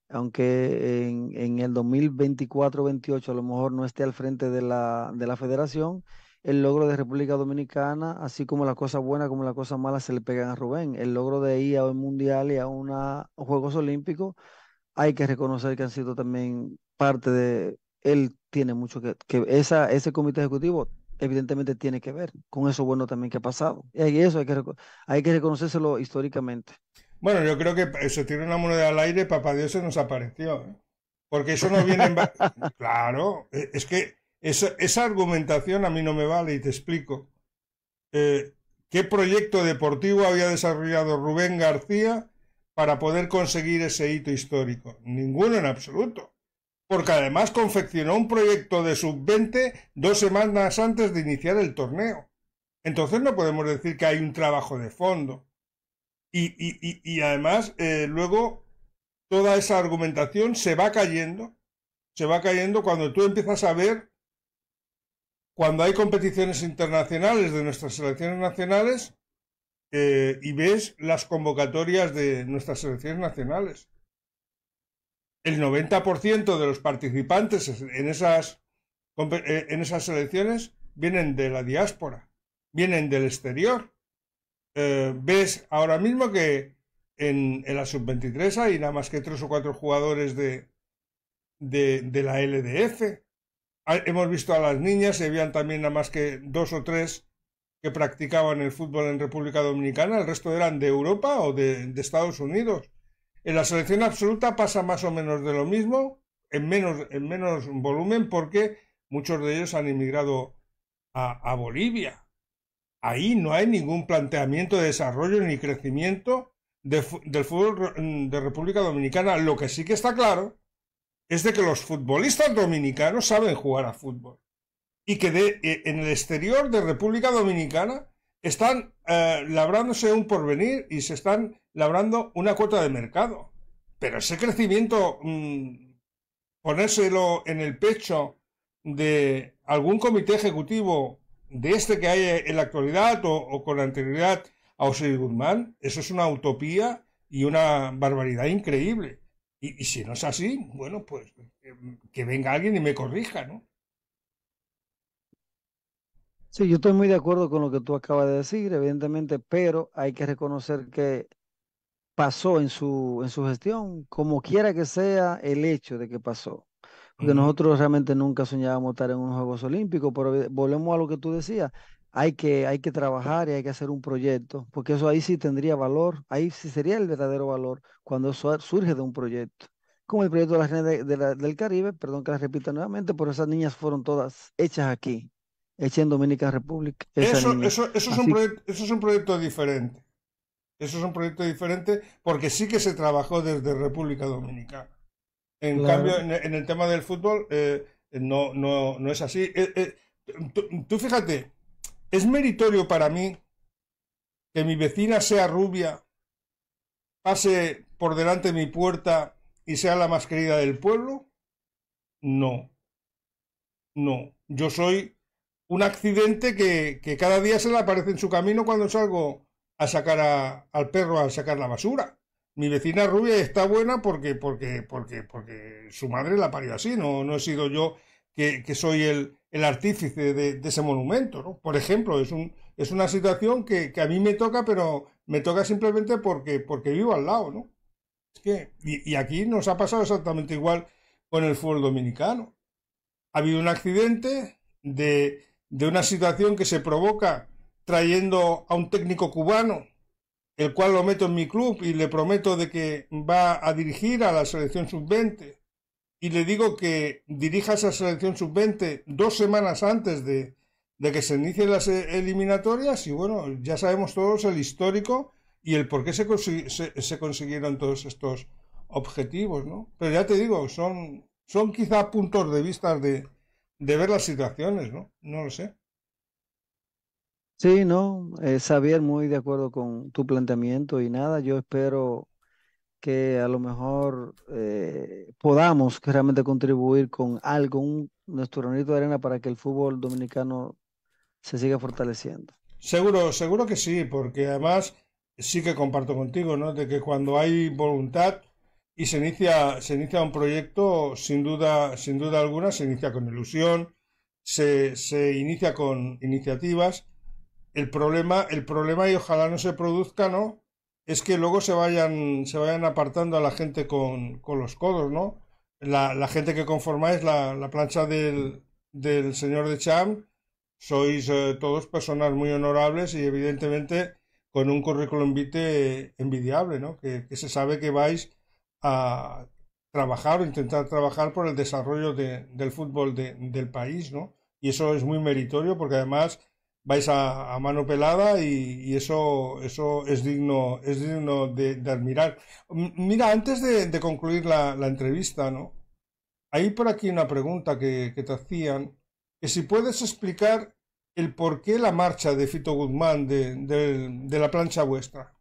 aunque en, en el 2024-28 a lo mejor no esté al frente de la, de la federación, el logro de República Dominicana, así como las cosas buenas como las cosas mala, se le pegan a Rubén. El logro de ir a un mundial y a, un Juegos Olímpicos, hay que reconocer que han sido también parte de, él tiene mucho que, que esa, ese comité ejecutivo evidentemente tiene que ver con eso bueno también que ha pasado. Y eso hay que, hay que reconocérselo históricamente. Bueno, yo creo que se tiene una moneda al aire, papá Dios se nos apareció. ¿eh? Porque eso no viene en... claro, e, es que esa, esa, argumentación a mí no me vale y te explico. Eh, ¿Qué proyecto deportivo había desarrollado Rubén García para poder conseguir ese hito histórico? Ninguno en absoluto porque además confeccionó un proyecto de sub-20 dos semanas antes de iniciar el torneo. Entonces no podemos decir que hay un trabajo de fondo. Y, además, eh, luego, toda esa argumentación se va cayendo, se va cayendo cuando tú empiezas a ver, cuando hay competiciones internacionales de nuestras selecciones nacionales, eh, y ves las convocatorias de nuestras selecciones nacionales el 90% de los participantes en esas, eh, en esas elecciones vienen de la diáspora, vienen del exterior. Eh, ves ahora mismo que en, la sub-23 hay nada más que tres o cuatro jugadores de, de, la LDF. hemos visto a las niñas, se habían también nada más que dos o tres que practicaban el fútbol en República Dominicana, el resto eran de Europa o de Estados Unidos. En la selección absoluta pasa más o menos de lo mismo, en menos, en menos volumen, porque muchos de ellos han emigrado a, Bolivia. Ahí no hay ningún planteamiento de desarrollo ni crecimiento del fútbol de República Dominicana. Lo que sí que está claro es de que los futbolistas dominicanos saben jugar a fútbol y que e, en el exterior de República Dominicana están eh, labrándose un porvenir y se están labrando una cuota de mercado. Pero ese crecimiento, mm, ponérselo en el pecho de algún comité ejecutivo de este que hay en la actualidad o, con con anterioridad a Osiris Guzmán, eso es una utopía y una barbaridad increíble. Y, si no es así, bueno, pues eh, que venga alguien y me corrija, ¿no? Sí, yo estoy muy de acuerdo con lo que tú acabas de decir, evidentemente, pero hay que reconocer que pasó en su, en su gestión, como quiera que sea el hecho de que pasó. Porque nosotros realmente nunca soñábamos estar en unos Juegos Olímpicos, pero volvemos a lo que tú decías, hay que, hay que trabajar y hay que hacer un proyecto, porque eso ahí sí tendría valor, ahí sí sería el verdadero valor cuando eso surge de un proyecto. Como el proyecto de las de, del Caribe, perdón que la repita nuevamente, pero esas niñas fueron todas hechas aquí hecha en Dominica República. Eso, es un proyecto, diferente. Eso es un proyecto diferente porque sí que se trabajó desde República Dominicana. En cambio, en, el tema del fútbol eh, no, no, es así. Eh, eh, tú, fíjate, es meritorio para mí que mi vecina sea rubia, pase por delante de mi puerta y sea la más querida del pueblo. No, no. Yo soy un accidente que, cada día se le aparece en su camino cuando salgo a sacar al perro a sacar la basura. Mi vecina rubia está buena porque, porque, porque, porque su madre la parió así, no, no he sido yo que, que soy el, el artífice de, ese monumento. ¿no? Por ejemplo, es, un, es una situación que, que, a mí me toca, pero me toca simplemente porque, porque vivo al lado. Es que, y, y aquí nos ha pasado exactamente igual con el fútbol dominicano. Ha habido un accidente de, de una situación que se provoca trayendo a un técnico cubano, el cual lo meto en mi club y le prometo de que va a dirigir a la selección sub-20 y le digo que dirija esa selección sub-20 dos semanas antes de, que se inicien las e, eliminatorias y bueno, ya sabemos todos el histórico y el por qué se, se, consiguieron todos estos objetivos, ¿no? Pero ya te digo, son, son quizá puntos de vista de, de ver las situaciones, ¿no? No lo sé. Sí, no, eh, Xavier, muy de acuerdo con tu planteamiento y nada, yo espero que a lo mejor eh, podamos realmente contribuir con algo, nuestro granito de arena para que el fútbol dominicano se siga fortaleciendo. Seguro, seguro que sí, porque además sí que comparto contigo, ¿no? De que cuando hay voluntad, y se inicia, se inicia un proyecto sin duda, sin duda alguna, se inicia con ilusión, se, se inicia con iniciativas. El problema, el problema, y ojalá no se produzca, ¿no? Es que luego se vayan, se vayan apartando a la gente con, con los codos, ¿no? La, la, gente que conformáis la, la plancha del, del señor de Cham, sois eh, todos personas muy honorables y evidentemente con un currículum vitae envidiable, ¿no? Que, que se sabe que vais a trabajar o intentar trabajar por el desarrollo de, del fútbol de, del país, ¿no? Y eso es muy meritorio porque además vais a, mano pelada y, eso, eso es digno, es digno de, admirar. Mira, antes de, concluir la, entrevista, ¿no? Hay por aquí una pregunta que, que te hacían, que si puedes explicar el por qué la marcha de Fito Guzmán de, de, la plancha vuestra.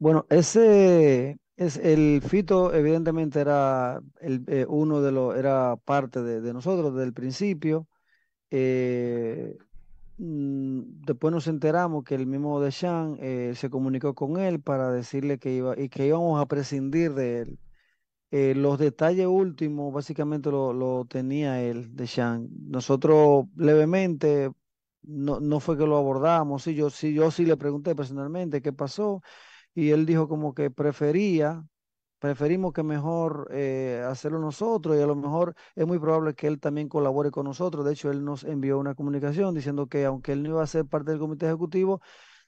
Bueno, ese es el Fito, evidentemente era el, eh, uno de los, era parte de, nosotros desde el principio. Eh, mm, después nos enteramos que el mismo de eh, se comunicó con él para decirle que iba y que íbamos a prescindir de él. Eh, los detalles últimos básicamente lo, tenía él, Deschamps. Nosotros levemente no, no fue que lo abordamos, sí, yo sí, yo sí le pregunté personalmente qué pasó y él dijo como que prefería, preferimos que mejor eh, hacerlo nosotros y a lo mejor es muy probable que él también colabore con nosotros. De hecho, él nos envió una comunicación diciendo que aunque él no iba a ser parte del comité ejecutivo,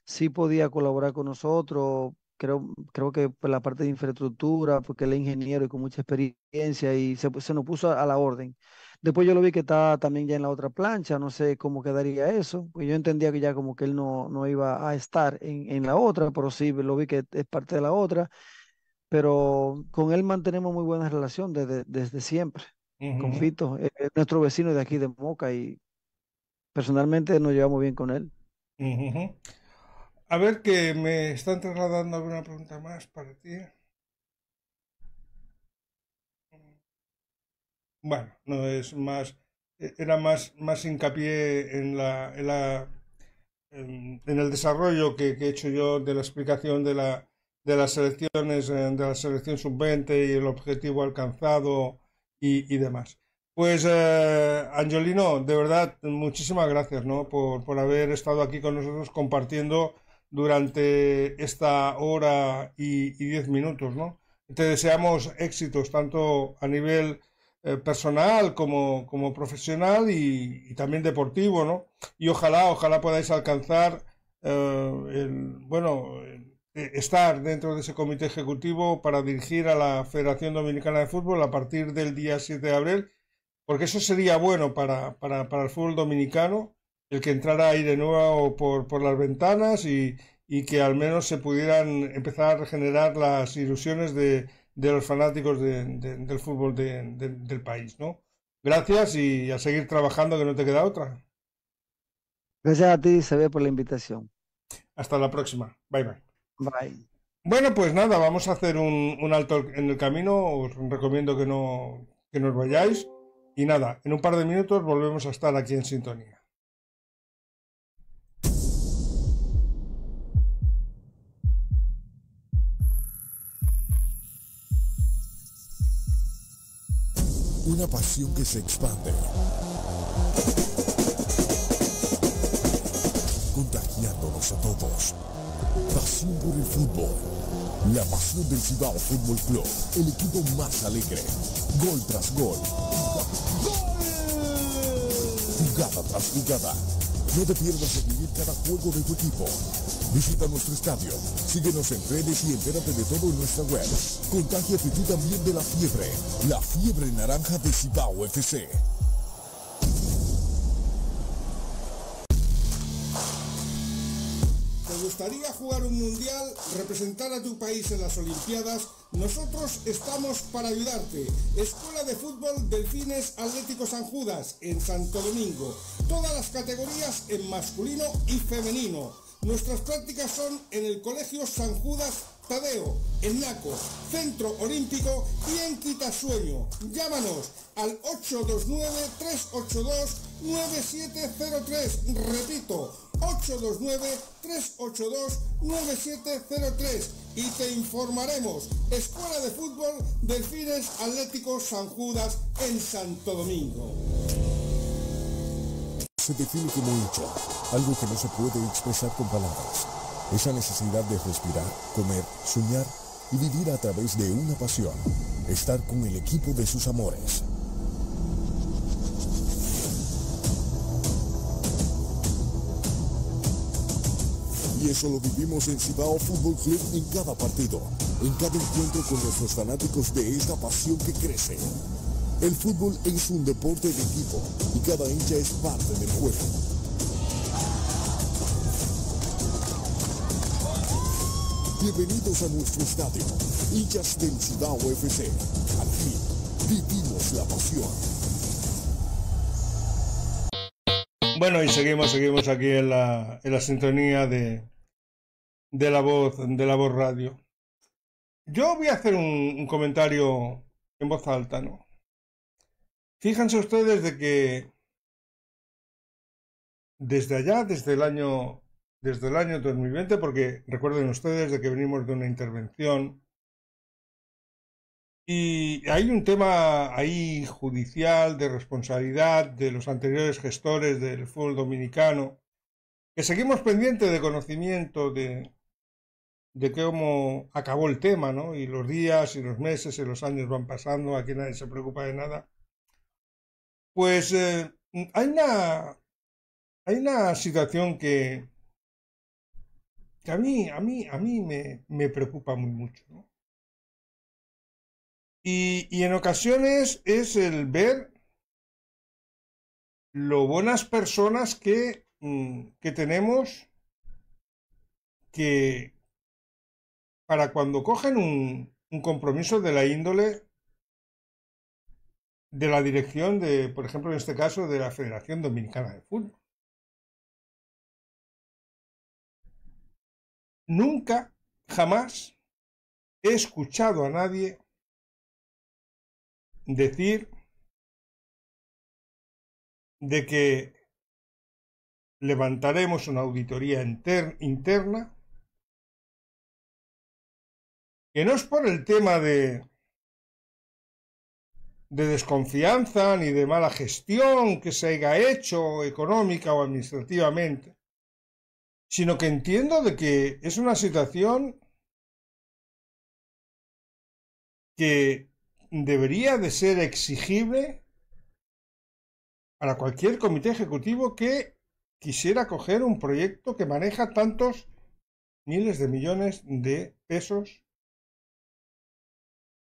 sí podía colaborar con nosotros. Creo, creo que por la parte de infraestructura, porque él es ingeniero y con mucha experiencia y se, se nos puso a la orden. Después yo lo vi que estaba también ya en la otra plancha, no sé cómo quedaría eso, pues yo entendía que ya como que él no, no iba a estar en, la otra, pero sí lo vi que es parte de la otra, pero con él mantenemos muy buena relación desde, desde siempre. Con Fito, nuestro vecino de aquí de Moca y personalmente nos llevamos bien con él. A ver que me están trasladando alguna pregunta más para ti. bueno, no es más, e-, era más, más hincapié en la, en, el desarrollo que, he hecho yo de la explicación de, la, de las selecciones, eh, de la selección sub-20 y el objetivo alcanzado y, demás. Pues eh, Angelino, de verdad, muchísimas gracias ¿no? por, por haber estado aquí con nosotros compartiendo durante esta hora y, y diez minutos. ¿no? Te deseamos éxitos tanto a nivel eh, personal como, profesional y, también deportivo, ¿no? Y ojalá, ojalá podáis alcanzar, eh, bueno, eh, estar dentro de ese comité ejecutivo para dirigir a la Federación Dominicana de Fútbol a partir del día 7 de abril, porque eso sería bueno para, el fútbol dominicano, el que entrara ahí de nuevo por, por las ventanas y, y que al menos se pudieran empezar a regenerar las ilusiones de, de los fanáticos del fútbol del país, ¿no? Gracias y a seguir trabajando que no te queda otra. Gracias a ti, Isabel, por la invitación. Hasta la próxima. Bye, bye. Bye. Bueno, pues nada, vamos a hacer un, un alto en el camino. Os recomiendo que no que nos vayáis. Y nada, en un par de minutos volvemos a estar aquí en sintonía. una pasión que se expande, contagiándonos a todos. Pasión por el fútbol, la pasión del Cibao Fútbol Club, el equipo más alegre, gol tras gol, jugada tras jugada. No te pierdas de vivir cada juego de tu equipo. Visita nuestro estadio, síguenos en redes y entérate de todo en nuestra web. Contágiate tú también de la fiebre, la fiebre naranja de Cibao FC. ¿Te gustaría jugar un mundial, representar a tu país en las Olimpiadas? Nosotros estamos para ayudarte. Escuela de Fútbol Delfines Atlético San Judas en Santo Domingo. Todas las categorías en masculino y femenino Nuestras prácticas son en el Colegio San Judas Tadeo, en Naco, Centro Olímpico y en Quitasueño. Llámanos al 829-382-9703. Repito, 829-382-9703 y te informaremos. Escuela de Fútbol Delfines Atléticos San Judas en Santo Domingo algo que no se puede expresar con palabras. Esa necesidad de respirar, comer, soñar y vivir a través de una pasión. Estar con el equipo de sus amores. Y eso lo vivimos en Cibao Fútbol Club en cada partido, en cada encuentro con nuestros fanáticos de esta pasión que crece. El fútbol es un deporte de equipo y cada hincha es parte del juego. Bienvenidos a nuestro estadio, Villas del Ciudad UFC, aquí vivimos la pasión. Bueno, y seguimos, seguimos aquí en la, sintonía de, de, la voz, de la voz radio. Yo voy a hacer un, un comentario en voz alta, ¿no? Fíjense ustedes de que desde allá, desde el año desde el año 2020, porque recuerden ustedes de que venimos de una intervención. Y hay un tema ahí judicial de responsabilidad de los anteriores gestores del fútbol dominicano, que seguimos pendiente de conocimiento de, de cómo acabó el tema, ¿no? Y los días y los meses y los años van pasando, aquí nadie se preocupa de nada. Pues eh, hay, una, hay una situación que, a mí, a mí, a mí me, me preocupa muy mucho. Y, en ocasiones es el ver lo buenas personas que, mm, que tenemos que para cuando cogen un, un compromiso de la índole de la dirección de, por ejemplo, en este caso, de la Federación Dominicana de Fútbol. Nunca, jamás he escuchado a nadie decir de que levantaremos una auditoría interna que no es por el tema de de desconfianza ni de mala gestión que se haya hecho económica o administrativamente, sino que entiendo de que es una situación que debería de ser exigible para cualquier comité ejecutivo que quisiera coger un proyecto que maneja tantos miles de millones de pesos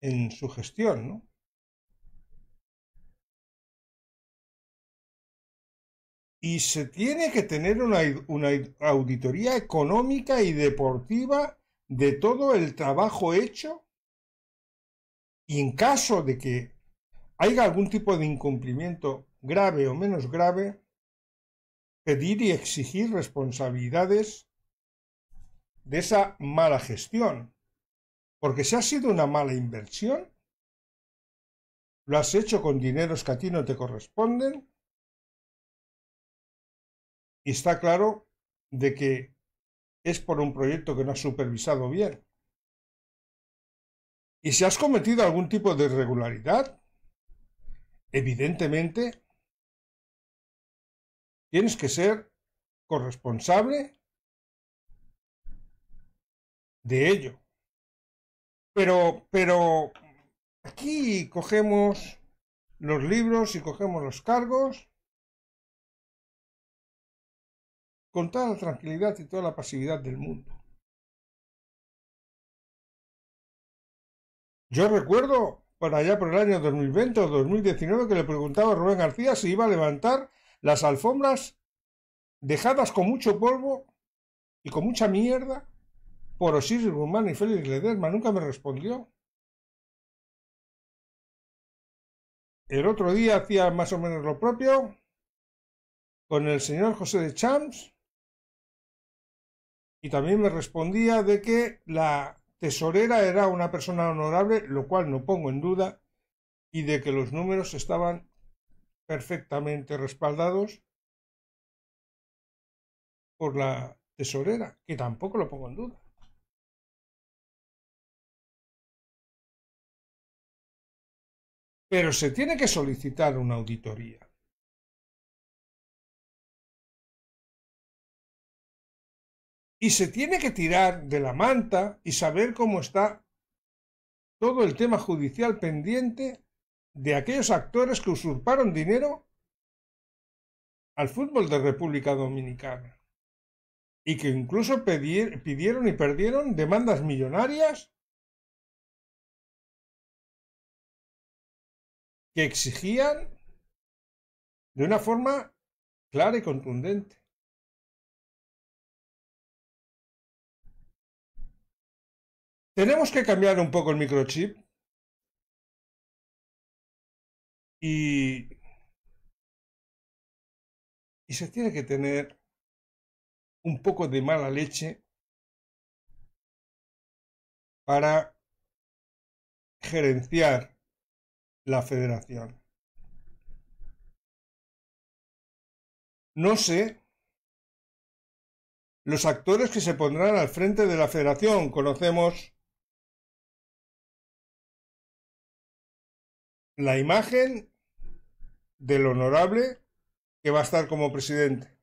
en su gestión, ¿no? y se tiene que tener una, auditoría económica y deportiva de todo el trabajo hecho y en caso de que haya algún tipo de incumplimiento grave o menos grave, pedir y exigir responsabilidades de esa mala gestión. Porque si ha sido una mala inversión, lo has hecho con dineros que a ti no te corresponden, y está claro de que es por un proyecto que no has supervisado bien. Y si has cometido algún tipo de irregularidad, evidentemente tienes que ser corresponsable de ello. Pero, pero aquí cogemos los libros y cogemos los cargos con toda la tranquilidad y toda la pasividad del mundo. Yo recuerdo para allá por el año 2020 o 2019 que le preguntaba a Rubén García si iba a levantar las alfombras dejadas con mucho polvo y con mucha mierda por Osiris Guzmán y Félix Lederma. Nunca me respondió. El otro día hacía más o menos lo propio con el señor José de Champs y también me respondía de que la tesorera era una persona honorable, lo cual no pongo en duda, y de que los números estaban perfectamente respaldados por la tesorera, que tampoco lo pongo en duda. Pero se tiene que solicitar una auditoría. Y se tiene que tirar de la manta y saber cómo está todo el tema judicial pendiente de aquellos actores que usurparon dinero al fútbol de República Dominicana y que incluso pidieron y perdieron demandas millonarias que exigían de una forma clara y contundente Tenemos que cambiar un poco el microchip y, y se tiene que tener un poco de mala leche para gerenciar la federación. No sé los actores que se pondrán al frente de la federación. Conocemos la imagen del honorable que va a estar como presidente.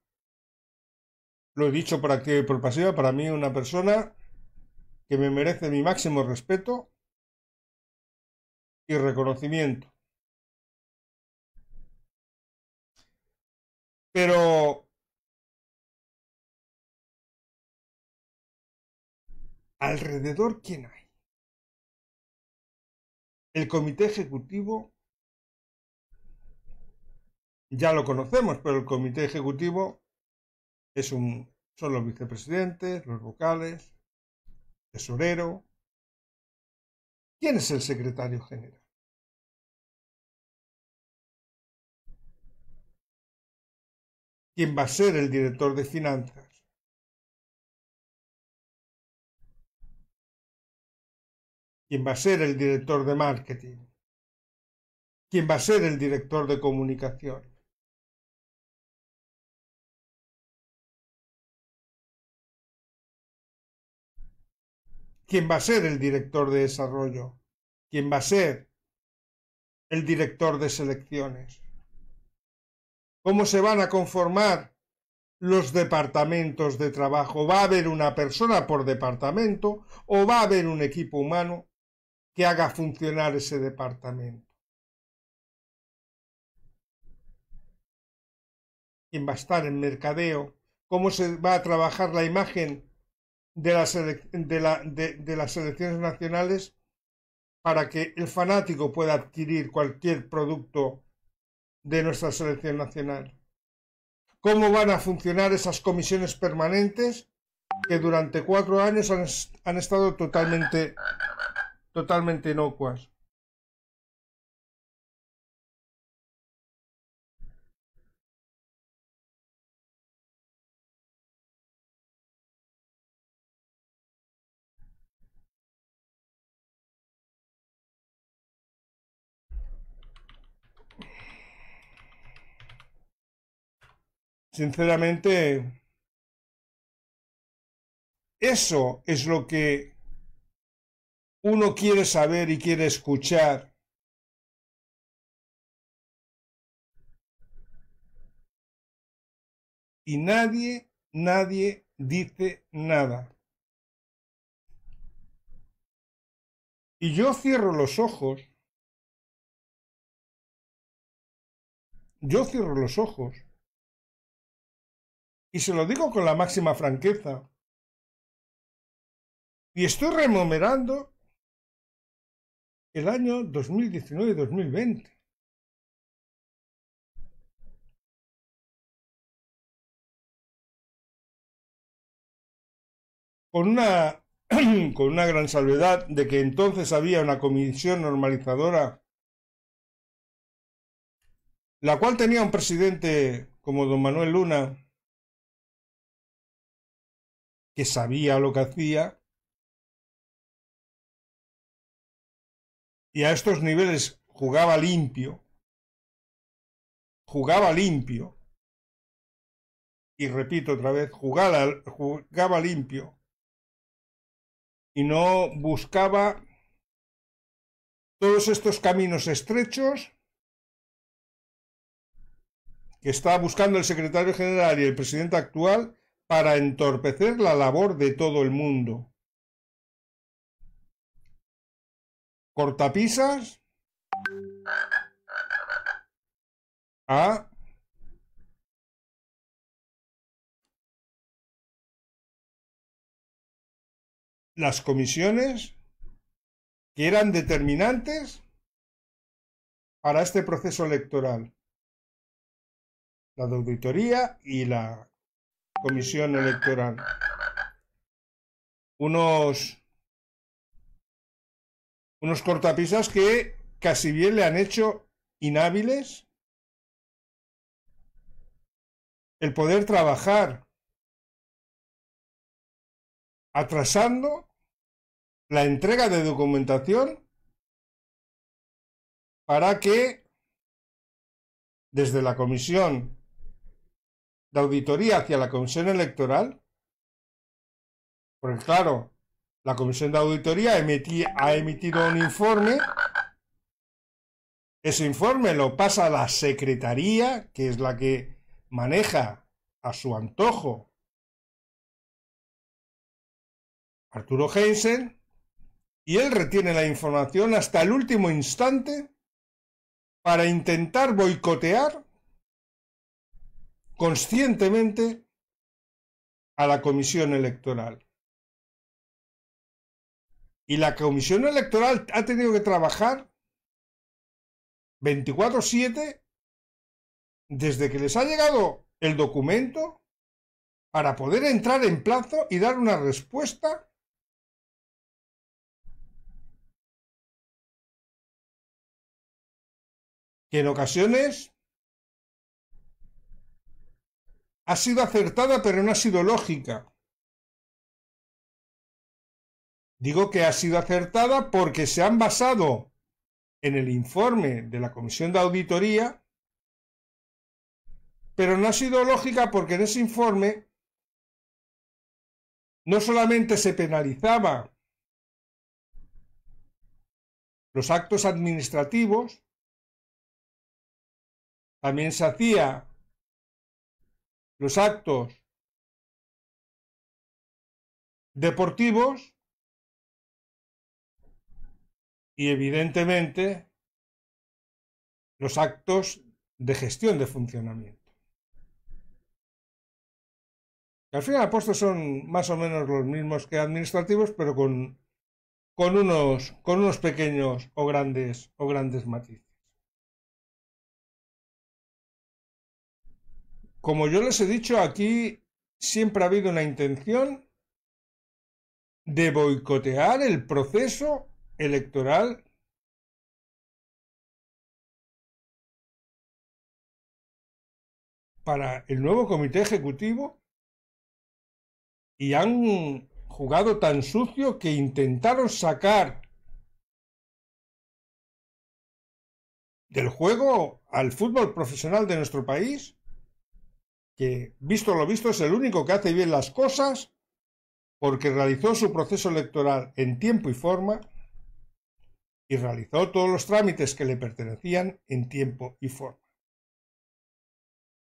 Lo he dicho por activa y por pasiva, para mí una persona que me merece mi máximo respeto y reconocimiento. Pero alrededor, ¿quién hay? El comité ejecutivo, ya lo conocemos, pero el comité ejecutivo es un, son los vicepresidentes, los vocales, tesorero. ¿Quién es el secretario general? ¿Quién va a ser el director de finanzas? quién va a ser el director de marketing, quién va a ser el director de comunicación. quién va a ser el director de desarrollo, quién va a ser el director de selecciones, cómo se van a conformar los departamentos de trabajo, va a haber una persona por departamento o va a haber un equipo humano que haga funcionar ese departamento. ¿Quién va a estar en mercadeo? ¿Cómo se va a trabajar la imagen de, las, las selecciones nacionales para que el fanático pueda adquirir cualquier producto de nuestra selección nacional? ¿Cómo van a funcionar esas comisiones permanentes que durante cuatro años han estado totalmente totalmente inocuas. Sinceramente, eso es lo que uno quiere saber y quiere escuchar. Y nadie, nadie dice nada. Y yo cierro los ojos. Yo cierro los ojos. Y se lo digo con la máxima franqueza. Y estoy remunerando el año 2019-2020. Con una, con una gran salvedad de que entonces había una comisión normalizadora, la cual tenía un presidente como don Manuel Luna, que sabía lo que hacía y a estos niveles jugaba limpio, jugaba limpio, y repito otra vez, jugaba, jugaba limpio, y no buscaba todos estos caminos estrechos que está buscando el secretario general y el presidente actual para entorpecer la labor de todo el mundo. cortapisas a las comisiones que eran determinantes para este proceso electoral. La de auditoría y la comisión electoral. Unos unos cortapisas que casi bien le han hecho inhábiles el poder trabajar atrasando la entrega de documentación para que desde la comisión de auditoría hacia la comisión electoral, por el claro, la Comisión de Auditoría ha emitido un informe. Ese informe lo pasa a la Secretaría, que es la que maneja a su antojo Arturo Heinsen, y él retiene la información hasta el último instante para intentar boicotear conscientemente a la comisión electoral. Y la Comisión Electoral ha tenido que trabajar 24-7 desde que les ha llegado el documento para poder entrar en plazo y dar una respuesta que en ocasiones ha sido acertada pero no ha sido lógica. Digo que ha sido acertada porque se han basado en el informe de la Comisión de Auditoría, pero no ha sido lógica porque en ese informe no solamente se penalizaba los actos administrativos, también se hacía los actos deportivos y evidentemente los actos de gestión de funcionamiento. Al fin y son más o menos los mismos que administrativos, pero con, con, unos, con unos pequeños o grandes, o grandes matices. Como yo les he dicho, aquí siempre ha habido una intención de boicotear el proceso electoral para el nuevo comité ejecutivo y han jugado tan sucio que intentaron sacar del juego al fútbol profesional de nuestro país, que visto lo visto es el único que hace bien las cosas porque realizó su proceso electoral en tiempo y forma y realizó todos los trámites que le pertenecían en tiempo y forma.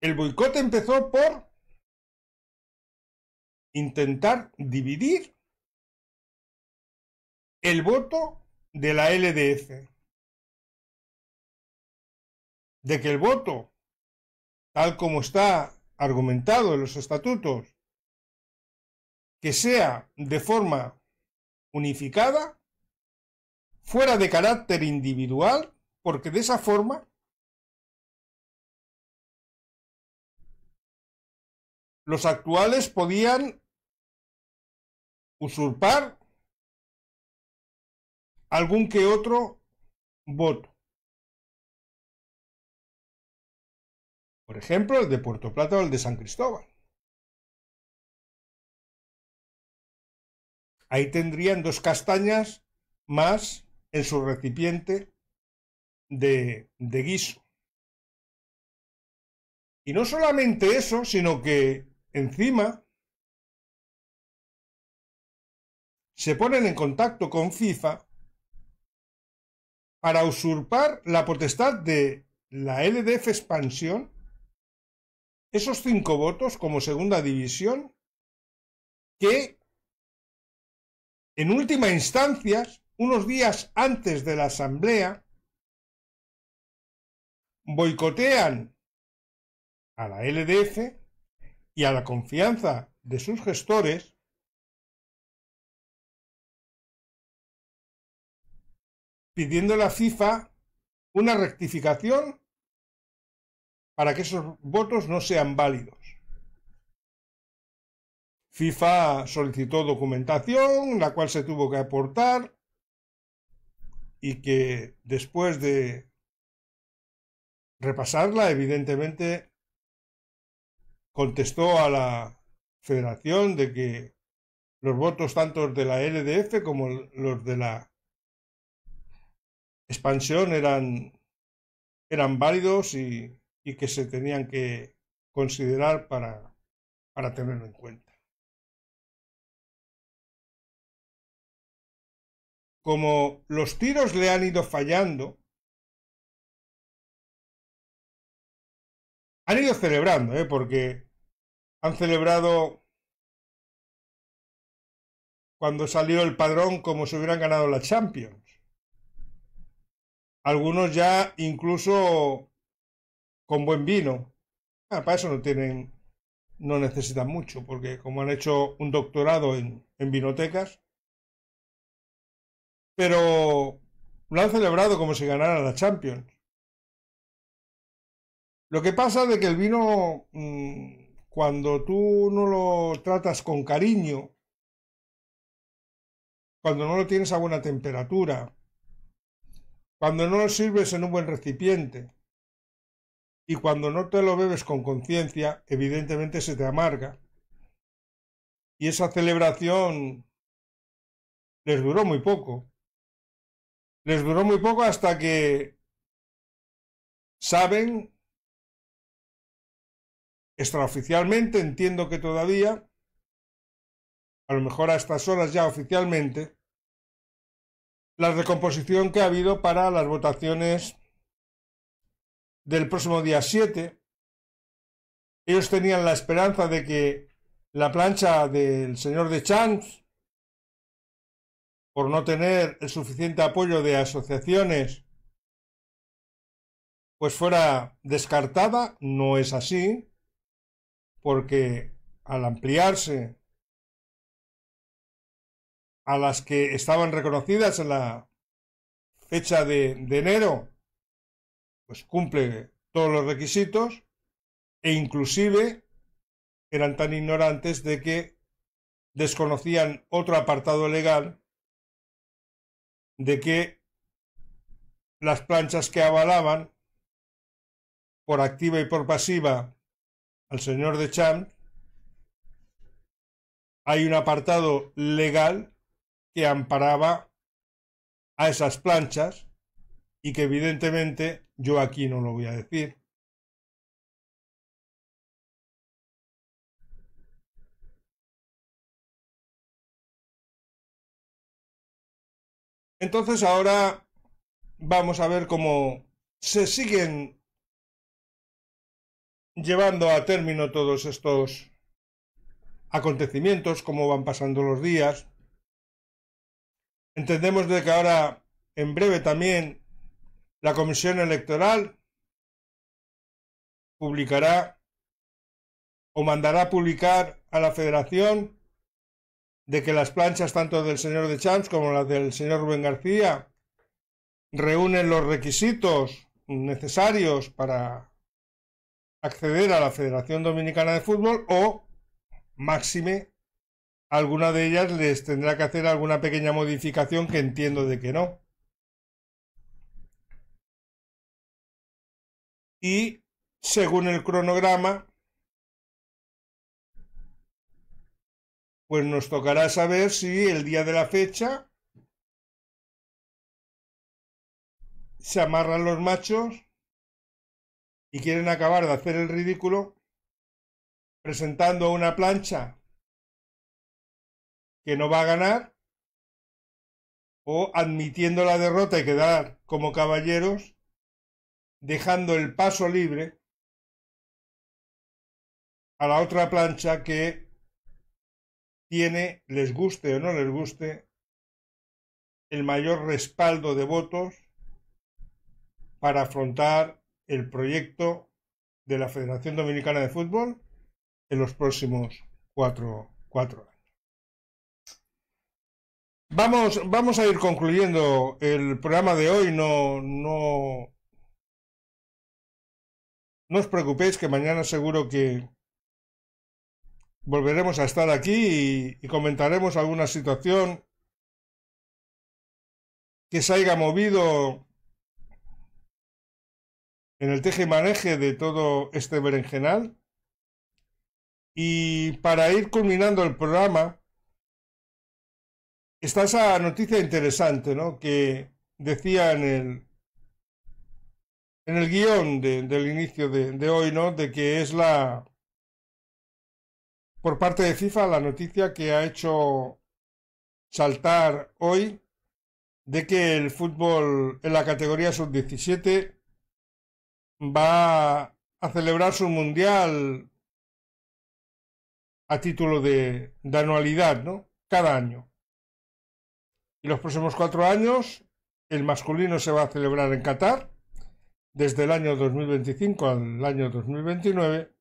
El boicot empezó por intentar dividir el voto de la LDF, de que el voto, tal como está argumentado en los estatutos, que sea de forma unificada, fuera de carácter individual, porque de esa forma los actuales podían usurpar algún que otro voto. Por ejemplo, el de Puerto Plata o el de San Cristóbal. Ahí tendrían dos castañas más en su recipiente de, de guiso. Y no solamente eso, sino que encima se ponen en contacto con FIFA para usurpar la potestad de la LDF expansión, esos cinco votos como segunda división, que en última instancia unos días antes de la asamblea, boicotean a la LDF y a la confianza de sus gestores pidiendo a la FIFA una rectificación para que esos votos no sean válidos. FIFA solicitó documentación, la cual se tuvo que aportar, y que después de repasarla, evidentemente, contestó a la federación de que los votos tanto de la LDF como los de la expansión eran, eran válidos y, que se tenían que considerar para, para tenerlo en cuenta. como los tiros le han ido fallando, han ido celebrando, ¿eh? porque han celebrado cuando salió el padrón como si hubieran ganado la Champions. Algunos ya incluso con buen vino. Ah, para eso no tienen, no necesitan mucho, porque como han hecho un doctorado en, en vinotecas, pero lo han celebrado como si ganara la Champions. Lo que pasa es que el vino, mm, cuando tú no lo tratas con cariño, cuando no lo tienes a buena temperatura, cuando no lo sirves en un buen recipiente y cuando no te lo bebes con conciencia, evidentemente se te amarga. Y esa celebración les duró muy poco les duró muy poco hasta que saben, extraoficialmente, entiendo que todavía, a lo mejor a estas horas ya oficialmente, la recomposición que ha habido para las votaciones del próximo día 7. Ellos tenían la esperanza de que la plancha del señor de Chance por no tener el suficiente apoyo de asociaciones, pues fuera descartada, no es así, porque al ampliarse a las que estaban reconocidas en la fecha de, enero, pues cumple todos los requisitos e inclusive eran tan ignorantes de que desconocían otro apartado legal de que las planchas que avalaban por activa y por pasiva al señor de Chan hay un apartado legal que amparaba a esas planchas y que evidentemente yo aquí no lo voy a decir. Entonces ahora vamos a ver cómo se siguen llevando a término todos estos acontecimientos, cómo van pasando los días. Entendemos de que ahora, en breve también, la Comisión Electoral publicará o mandará publicar a la Federación de que las planchas tanto del señor de Chance como las del señor Rubén García reúnen los requisitos necesarios para acceder a la Federación Dominicana de Fútbol o, máxime, alguna de ellas les tendrá que hacer alguna pequeña modificación que entiendo de que no. Y, según el cronograma, pues nos tocará saber si el día de la fecha se amarran los machos y quieren acabar de hacer el ridículo presentando una plancha que no va a ganar o admitiendo la derrota y quedar como caballeros, dejando el paso libre a la otra plancha que tiene, les guste o no les guste, el mayor respaldo de votos para afrontar el proyecto de la Federación Dominicana de Fútbol en los próximos cuatro, cuatro años. Vamos, vamos a ir concluyendo el programa de hoy. No, no, no os preocupéis que mañana seguro que, volveremos a estar aquí y, comentaremos alguna situación que se haya movido en el teje maneje de todo este berenjenal. Y para ir culminando el programa, está esa noticia interesante, ¿no? Que decía en el, en el guión del inicio de, de hoy, ¿no? De que es la, por parte de FIFA la noticia que ha hecho saltar hoy de que el fútbol en la categoría sub-17 va a celebrar su mundial a título de, anualidad, ¿no? Cada año. Y los próximos cuatro años, el masculino se va a celebrar en Qatar, desde el año 2025 al año 2029,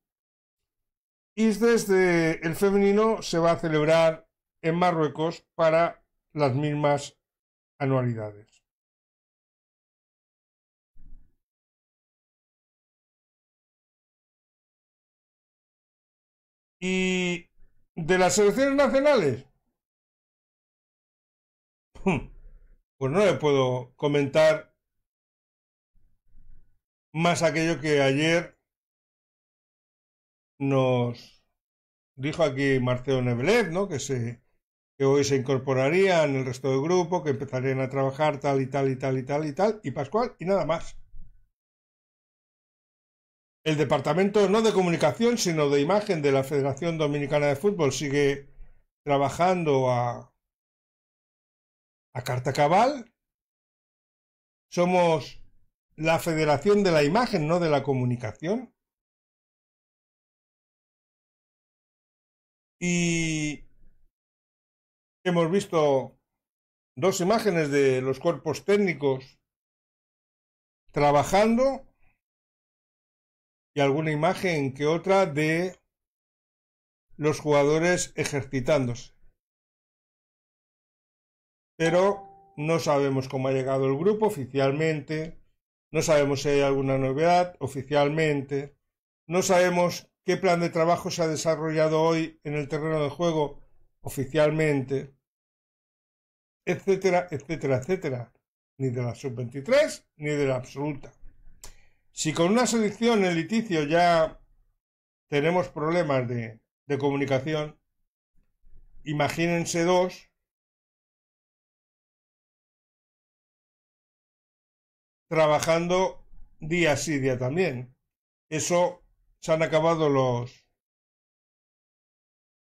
y desde el femenino se va a celebrar en Marruecos para las mismas anualidades. Y de las selecciones nacionales, hmm, pues no le puedo comentar más aquello que ayer nos dijo aquí Marcelo Nebelet ¿no? Que se que hoy se incorporarían el resto del grupo, que empezarían a trabajar tal y tal y tal y tal y tal, y Pascual, y nada más. El departamento no de comunicación, sino de imagen de la Federación Dominicana de Fútbol sigue trabajando a, a carta cabal. Somos la Federación de la Imagen, no de la Comunicación. Y hemos visto dos imágenes de los cuerpos técnicos trabajando y alguna imagen que otra de los jugadores ejercitándose. Pero no sabemos cómo ha llegado el grupo oficialmente, no sabemos si hay alguna novedad oficialmente, no sabemos qué plan de trabajo se ha desarrollado hoy en el terreno de juego oficialmente, etcétera, etcétera, etcétera. Ni de la sub-23 ni de la absoluta. Si con una selección en litigio ya tenemos problemas de, de comunicación, imagínense dos trabajando día sí, día también. Eso se han acabado los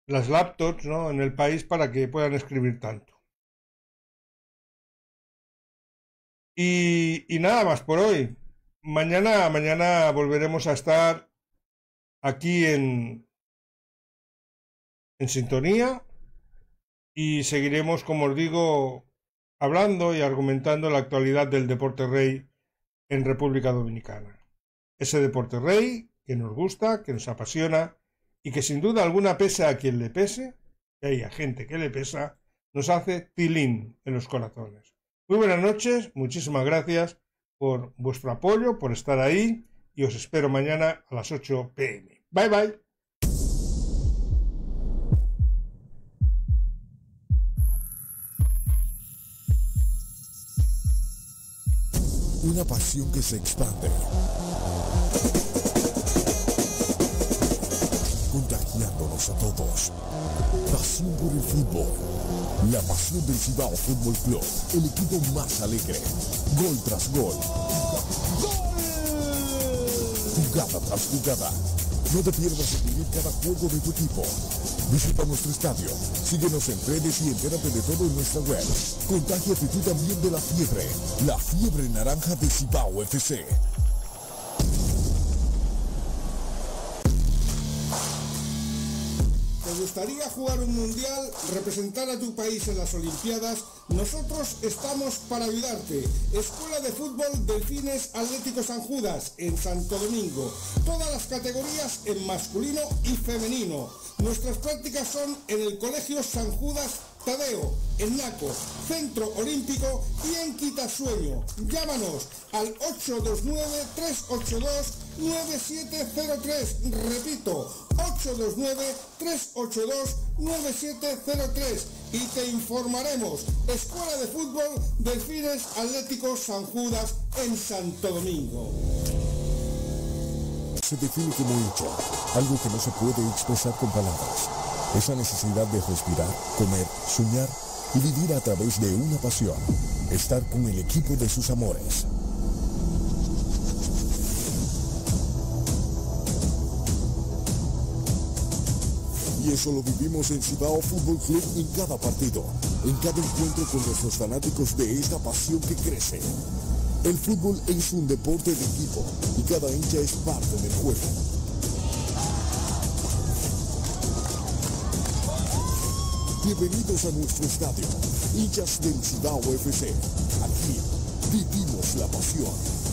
las laptops ¿no? en el país para que puedan escribir tanto. Y, y nada más por hoy. Mañana, mañana volveremos a estar aquí en, en sintonía y seguiremos, como os digo, hablando y argumentando la actualidad del deporte rey en República Dominicana. Ese deporte rey que nos gusta, que nos apasiona y que sin duda alguna pesa a quien le pese, que hay gente que le pesa, nos hace tilín en los corazones. Muy buenas noches, muchísimas gracias por vuestro apoyo, por estar ahí y os espero mañana a las 8 pm. Bye bye. Una pasión que se expande a todos. Pasión por el fútbol. La pasión del Cibao Fútbol Club, el equipo más alegre. Gol tras gol. Jugada tras jugada. No te pierdas el vivir cada juego de tu equipo. Visita nuestro estadio, síguenos en redes y entérate de todo en nuestra web. Contágiate tú también de la fiebre, la fiebre naranja de Cibao FC. gustaría jugar un mundial, representar a tu país en las Olimpiadas? Nosotros estamos para ayudarte. Escuela de Fútbol Delfines Atlético San Judas en Santo Domingo. Todas las categorías en masculino y femenino. Nuestras prácticas son en el Colegio San Judas Tadeo, en Naco, Centro Olímpico y en Quitasueño. Llámanos al 829-382-9703. Repito, 829-382-9703 y te informaremos. Escuela de Fútbol Delfines Atléticos San Judas en Santo Domingo. Se define como hincha, algo que no se puede expresar con palabras esa necesidad de respirar, comer, soñar y vivir a través de una pasión. Estar con el equipo de sus amores. Y eso lo vivimos en Cibao Fútbol Club en cada partido, en cada encuentro con nuestros fanáticos de esta pasión que crece. El fútbol es un deporte de equipo y cada hincha es parte del juego. Bienvenidos a nuestro estadio, hinchas del Ciudad FC. Aquí vivimos la pasión.